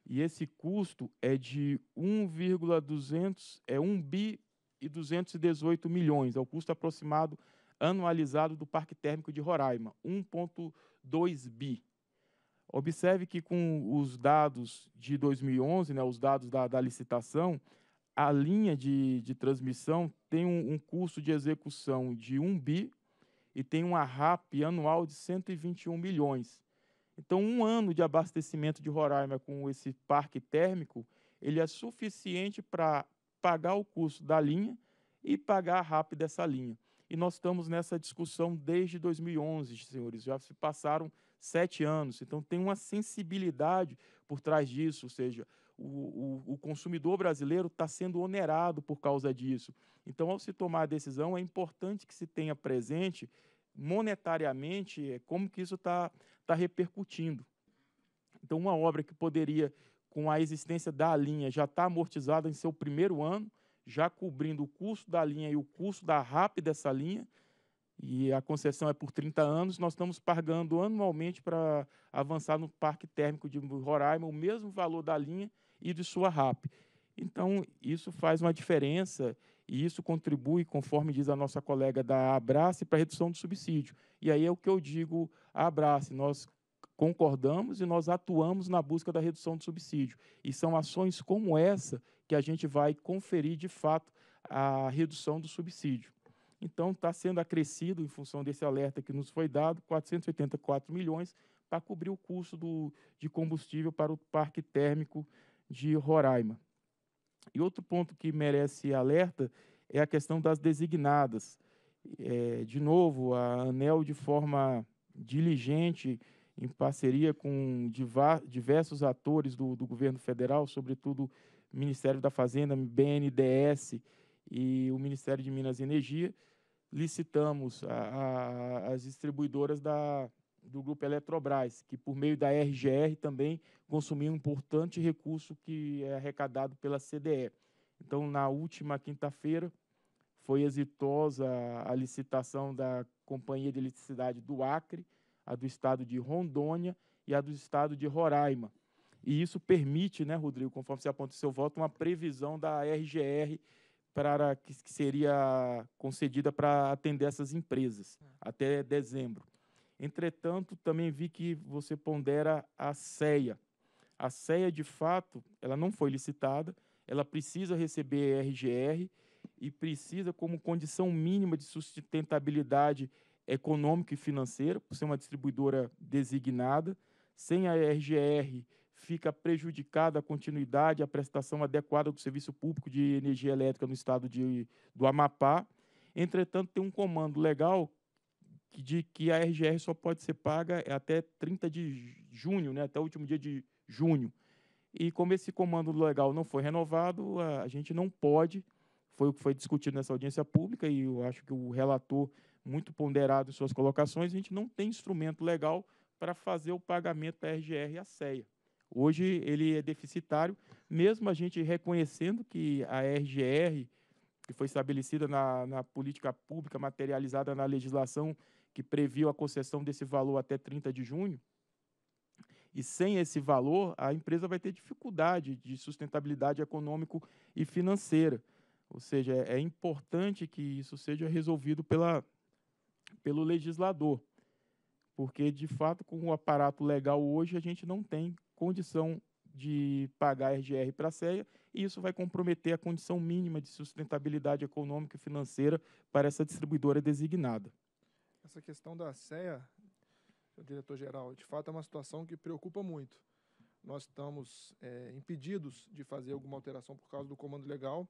E esse custo é de 1,200, é 1 bi e 218 milhões, é o custo aproximado anualizado do Parque Térmico de Roraima, 1,2 bi. Observe que com os dados de 2011, né, os dados da, da licitação, a linha de, de transmissão tem um, um, custo de execução de 1 bi e tem uma RAP anual de 121 milhões. Então, um ano de abastecimento de Roraima com esse parque térmico, ele é suficiente para pagar o custo da linha e pagar a RAP dessa linha. E nós estamos nessa discussão desde 2011, senhores. Já se passaram sete anos. Então tem uma sensibilidade por trás disso, ou seja, o, o, o consumidor brasileiro está sendo onerado por causa disso. Então, ao se tomar a decisão, é importante que se tenha presente monetariamente é, como que isso está tá repercutindo. Então, uma obra que poderia, com a existência da linha, já estar tá amortizada em seu primeiro ano, já cobrindo o custo da linha e o custo da RAP dessa linha, e a concessão é por 30 anos, nós estamos pagando anualmente para avançar no Parque Térmico de Roraima o mesmo valor da linha e de sua RAP. Então, isso faz uma diferença e isso contribui, conforme diz a nossa colega da Abrace, para a redução do subsídio. E aí é o que eu digo à Abrace, nós concordamos e nós atuamos na busca da redução do subsídio. E são ações como essa que a gente vai conferir, de fato, a redução do subsídio. Então, está sendo acrescido, em função desse alerta que nos foi dado, 484 milhões para cobrir o custo do, de combustível para o parque térmico de Roraima. E outro ponto que merece alerta é a questão das designadas. É, de novo, a ANEL, de forma diligente, em parceria com diversos atores do, do governo federal, sobretudo Ministério da Fazenda, BNDES e o Ministério de Minas e Energia, licitamos a, a, as distribuidoras da, do grupo Eletrobras, que por meio da RGR também consumiu um importante recurso que é arrecadado pela CDE. Então, na última quinta-feira, foi exitosa a licitação da Companhia de Eletricidade do Acre, a do estado de Rondônia e a do estado de Roraima. E isso permite, né, Rodrigo, conforme você aponta o seu voto, uma previsão da RGR para que, que seria concedida para atender essas empresas hum. até dezembro. Entretanto, também vi que você pondera a CEA. A CEA, de fato, ela não foi licitada, ela precisa receber RGR e precisa, como condição mínima de sustentabilidade econômica e financeira, por ser uma distribuidora designada, sem a RGR fica prejudicada a continuidade, a prestação adequada do serviço público de energia elétrica no estado de, do Amapá. Entretanto, tem um comando legal de que a RGR só pode ser paga até 30 de junho, né, até o último dia de junho. E como esse comando legal não foi renovado, a, gente não pode, foi o que foi discutido nessa audiência pública, e eu acho que o relator, muito ponderado em suas colocações, a gente não tem instrumento legal para fazer o pagamento da RGR e a CEA. Hoje ele é deficitário, mesmo a gente reconhecendo que a RGR, que foi estabelecida na, na política pública, materializada na legislação que previu a concessão desse valor até 30 de junho, e sem esse valor, a empresa vai ter dificuldade de sustentabilidade econômico e financeira. Ou seja, é importante que isso seja resolvido pela, pelo legislador, porque, de fato, com o aparato legal hoje, a gente não tem condição de pagar RGR para a CEA, e isso vai comprometer a condição mínima de sustentabilidade econômica e financeira para essa distribuidora designada. Essa questão da CEA, diretor-geral, de fato é uma situação que preocupa muito. Nós estamos é, impedidos de fazer alguma alteração por causa do comando legal,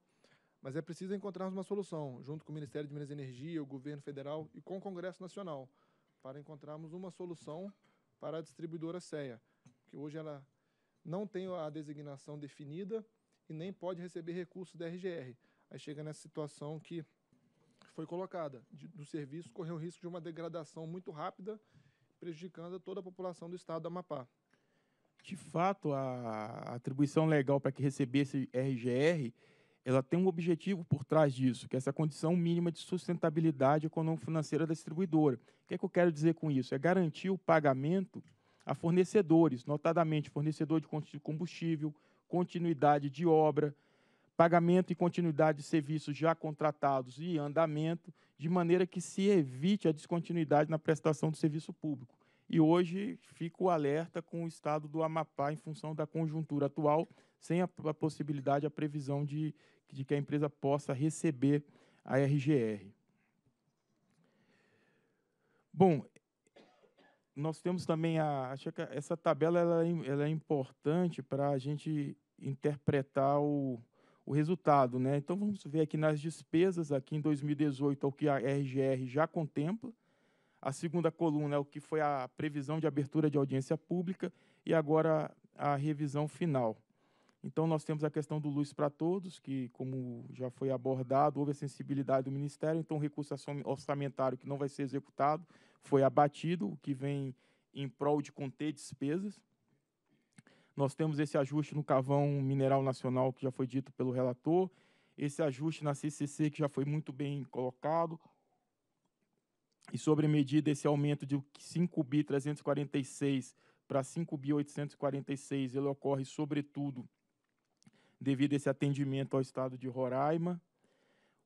mas é preciso encontrarmos uma solução, junto com o Ministério de Minas e Energia, o Governo Federal e com o Congresso Nacional, para encontrarmos uma solução para a distribuidora CEA que hoje ela não tem a designação definida e nem pode receber recurso da RGR. Aí chega nessa situação que foi colocada, de, do serviço correu o risco de uma degradação muito rápida, prejudicando toda a população do estado do Amapá. De fato, a atribuição legal para que recebesse RGR, ela tem um objetivo por trás disso, que é essa condição mínima de sustentabilidade econômico-financeira da distribuidora. O que, é que eu quero dizer com isso? É garantir o pagamento a fornecedores, notadamente fornecedor de combustível, continuidade de obra, pagamento e continuidade de serviços já contratados e andamento, de maneira que se evite a descontinuidade na prestação do serviço público. E hoje fico alerta com o estado do Amapá em função da conjuntura atual, sem a, possibilidade, a previsão de, de que a empresa possa receber a RGR. Bom, nós temos também a acho que essa tabela ela, é ela é importante para a gente interpretar o, o resultado, né? Então vamos ver aqui nas despesas aqui em 2018 é o que a RGR já contempla. A segunda coluna é o que foi a previsão de abertura de audiência pública e agora a revisão final. Então, nós temos a questão do Luz para Todos, que, como já foi abordado, houve a sensibilidade do Ministério, então o recurso orçamentário que não vai ser executado foi abatido, o que vem em prol de conter despesas. Nós temos esse ajuste no Cavão Mineral Nacional, que já foi dito pelo relator, esse ajuste na CCC, que já foi muito bem colocado, e sobre medida esse aumento de 5.346 para 5.846, ele ocorre, sobretudo, devido a esse atendimento ao estado de Roraima.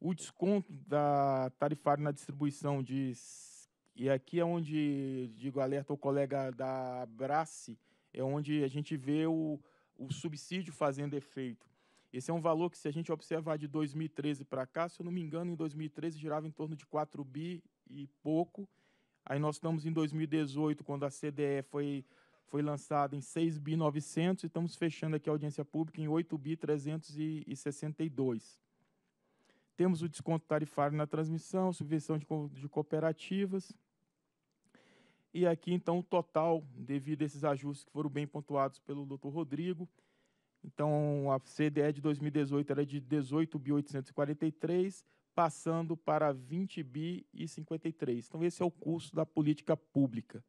O desconto da tarifária na distribuição de. E aqui é onde, digo alerta ao colega da Brace, é onde a gente vê o, o subsídio fazendo efeito. Esse é um valor que, se a gente observar de 2013 para cá, se eu não me engano, em 2013 girava em torno de 4 bi e pouco. Aí nós estamos em 2018, quando a CDE foi foi lançado em 6.900 e estamos fechando aqui a audiência pública em 8.362. Temos o desconto tarifário na transmissão, subvenção de, de cooperativas. E aqui, então, o total, devido a esses ajustes que foram bem pontuados pelo doutor Rodrigo. Então, a CDE de 2018 era de 18.843, passando para 20 bi e Então, esse é o custo da política pública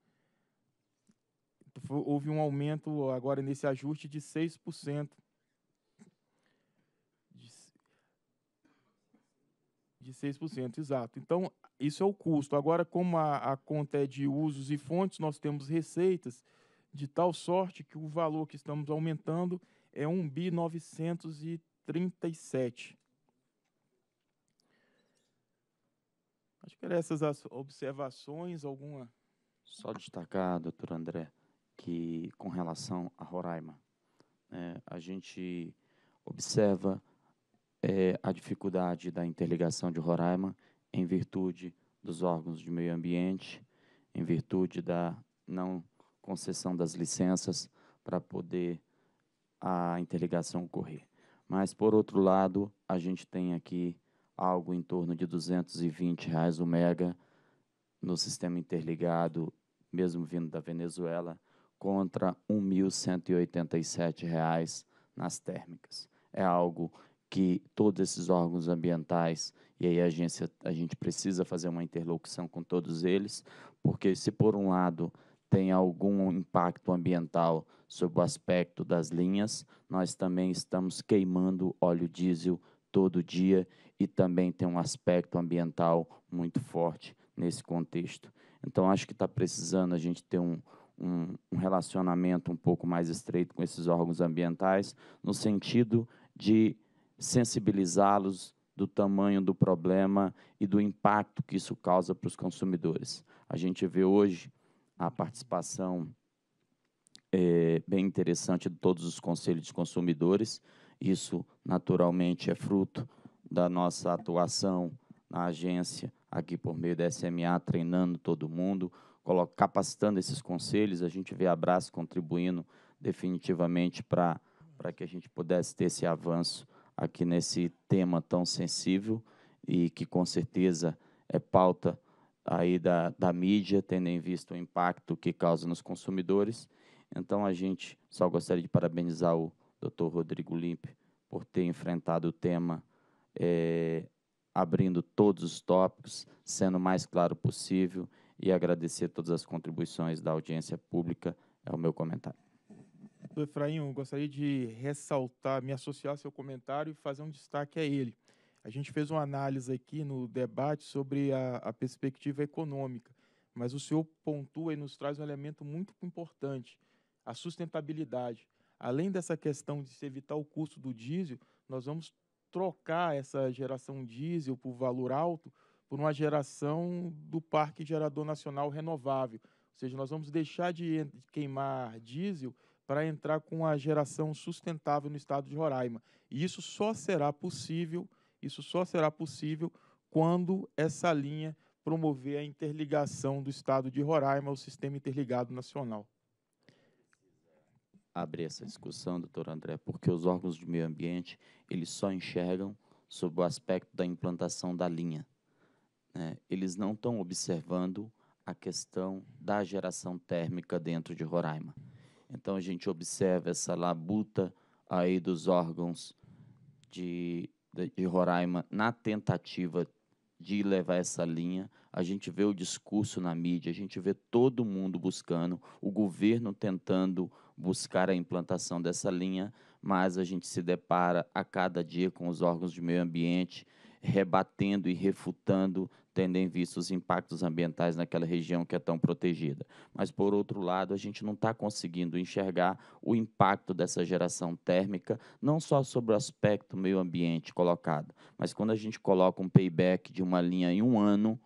houve um aumento agora nesse ajuste de 6%. De 6%, exato. Então, isso é o custo. Agora, como a, a conta é de usos e fontes, nós temos receitas de tal sorte que o valor que estamos aumentando é 1 bi Acho que eram essas as observações, alguma... Só destacar, doutor André, que com relação a Roraima. É, a gente observa é, a dificuldade da interligação de Roraima em virtude dos órgãos de meio ambiente, em virtude da não concessão das licenças para poder a interligação ocorrer. Mas, por outro lado, a gente tem aqui algo em torno de R$ 220 reais o mega no sistema interligado, mesmo vindo da Venezuela, contra R$ 1.187 nas térmicas. É algo que todos esses órgãos ambientais e aí a agência a gente precisa fazer uma interlocução com todos eles, porque se por um lado tem algum impacto ambiental sobre o aspecto das linhas, nós também estamos queimando óleo diesel todo dia e também tem um aspecto ambiental muito forte nesse contexto. Então acho que está precisando a gente ter um, um, um relacionamento um pouco mais estreito com esses órgãos ambientais, no sentido de sensibilizá-los do tamanho do problema e do impacto que isso causa para os consumidores. A gente vê hoje a participação é, bem interessante de todos os conselhos de consumidores. Isso, naturalmente, é fruto da nossa atuação na agência, aqui por meio da SMA, treinando todo mundo, capacitando esses conselhos, a gente vê a Brás contribuindo definitivamente para que a gente pudesse ter esse avanço aqui nesse tema tão sensível e que com certeza é pauta aí da, da mídia, tendo em vista o impacto que causa nos consumidores. Então a gente só gostaria de parabenizar o Dr. Rodrigo Limpe por ter enfrentado o tema, é, abrindo todos os tópicos, sendo o mais claro possível e agradecer todas as contribuições da audiência pública. É o meu comentário. Efraim, eu gostaria de ressaltar, me associar ao seu comentário e fazer um destaque a ele. A gente fez uma análise aqui no debate sobre a, a perspectiva econômica, mas o senhor pontua e nos traz um elemento muito importante, a sustentabilidade. Além dessa questão de se evitar o custo do diesel, nós vamos trocar essa geração diesel por valor alto por uma geração do Parque Gerador Nacional Renovável. Ou seja, nós vamos deixar de queimar diesel para entrar com a geração sustentável no estado de Roraima. E isso só será possível, isso só será possível quando essa linha promover a interligação do estado de Roraima ao sistema interligado nacional. Abre essa discussão, doutor André, porque os órgãos de meio ambiente, eles só enxergam sob o aspecto da implantação da linha né, eles não estão observando a questão da geração térmica dentro de Roraima. Então a gente observa essa labuta aí dos órgãos de, de, de Roraima na tentativa de levar essa linha. A gente vê o discurso na mídia, a gente vê todo mundo buscando, o governo tentando buscar a implantação dessa linha, mas a gente se depara a cada dia com os órgãos de meio ambiente rebatendo e refutando, tendo em vista os impactos ambientais naquela região que é tão protegida. Mas, por outro lado, a gente não está conseguindo enxergar o impacto dessa geração térmica, não só sobre o aspecto meio ambiente colocado, mas quando a gente coloca um payback de uma linha em um ano,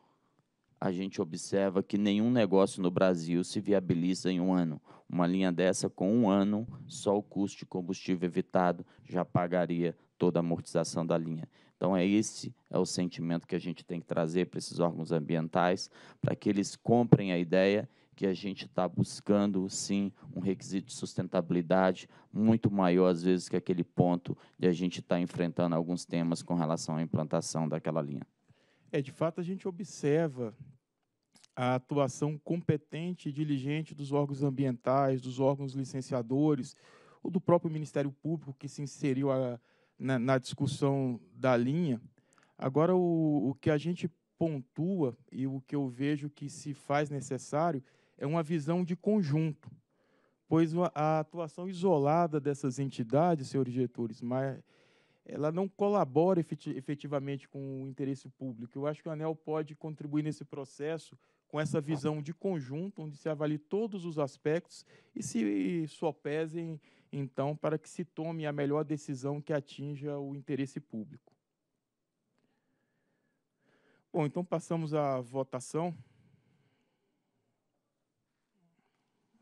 a gente observa que nenhum negócio no Brasil se viabiliza em um ano. Uma linha dessa, com um ano, só o custo de combustível evitado já pagaria toda a amortização da linha. Então, é esse é o sentimento que a gente tem que trazer para esses órgãos ambientais, para que eles comprem a ideia que a gente está buscando, sim, um requisito de sustentabilidade muito maior, às vezes, que aquele ponto de a gente estar tá enfrentando alguns temas com relação à implantação daquela linha. É, de fato, a gente observa a atuação competente e diligente dos órgãos ambientais, dos órgãos licenciadores, ou do próprio Ministério Público, que se inseriu a, na, na discussão da linha. Agora, o, o que a gente pontua e o que eu vejo que se faz necessário é uma visão de conjunto, pois a atuação isolada dessas entidades, senhores diretores, mas ela não colabora efetivamente com o interesse público. Eu acho que o ANEL pode contribuir nesse processo com essa visão de conjunto, onde se avalie todos os aspectos e se sopesem então, para que se tome a melhor decisão que atinja o interesse público. Bom, então passamos à votação.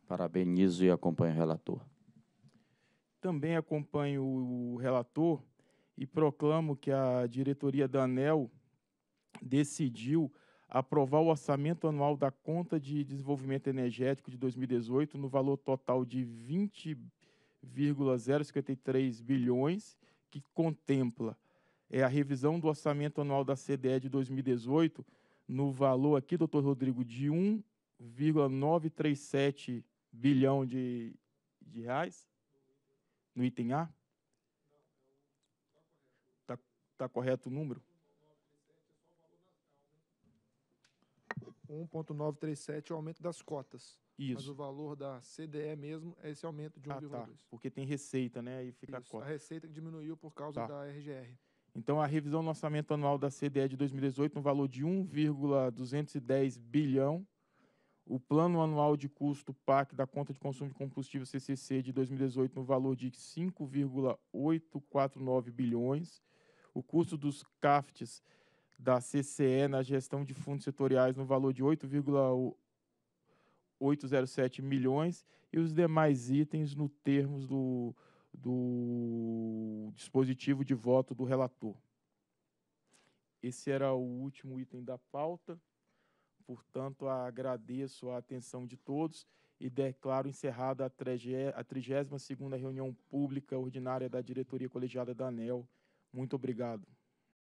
Parabenizo e acompanho o relator. Também acompanho o relator e proclamo que a diretoria da ANEL decidiu aprovar o orçamento anual da conta de desenvolvimento energético de 2018 no valor total de 20 1,053 bilhões, que contempla é a revisão do orçamento anual da CDE de 2018 no valor aqui, doutor Rodrigo, de 1,937 bilhão de, de reais no item A? Está tá correto o número? 1,937 é o aumento das cotas. Isso. Mas o valor da CDE mesmo é esse aumento de 1,2. Ah, tá. Porque tem receita, né? E fica Isso, a, a receita que diminuiu por causa tá. da RGR. Então, a revisão do orçamento anual da CDE de 2018, no valor de 1,210 bilhão. O plano anual de custo PAC da conta de consumo de combustível CCC de 2018, no valor de 5,849 bilhões. O custo dos CAFTs da CCE na gestão de fundos setoriais, no valor de 8,8 807 milhões e os demais itens no termos do, do dispositivo de voto do relator. Esse era o último item da pauta. Portanto, agradeço a atenção de todos e declaro encerrada a 32ª reunião pública ordinária da diretoria colegiada da ANEL. Muito obrigado.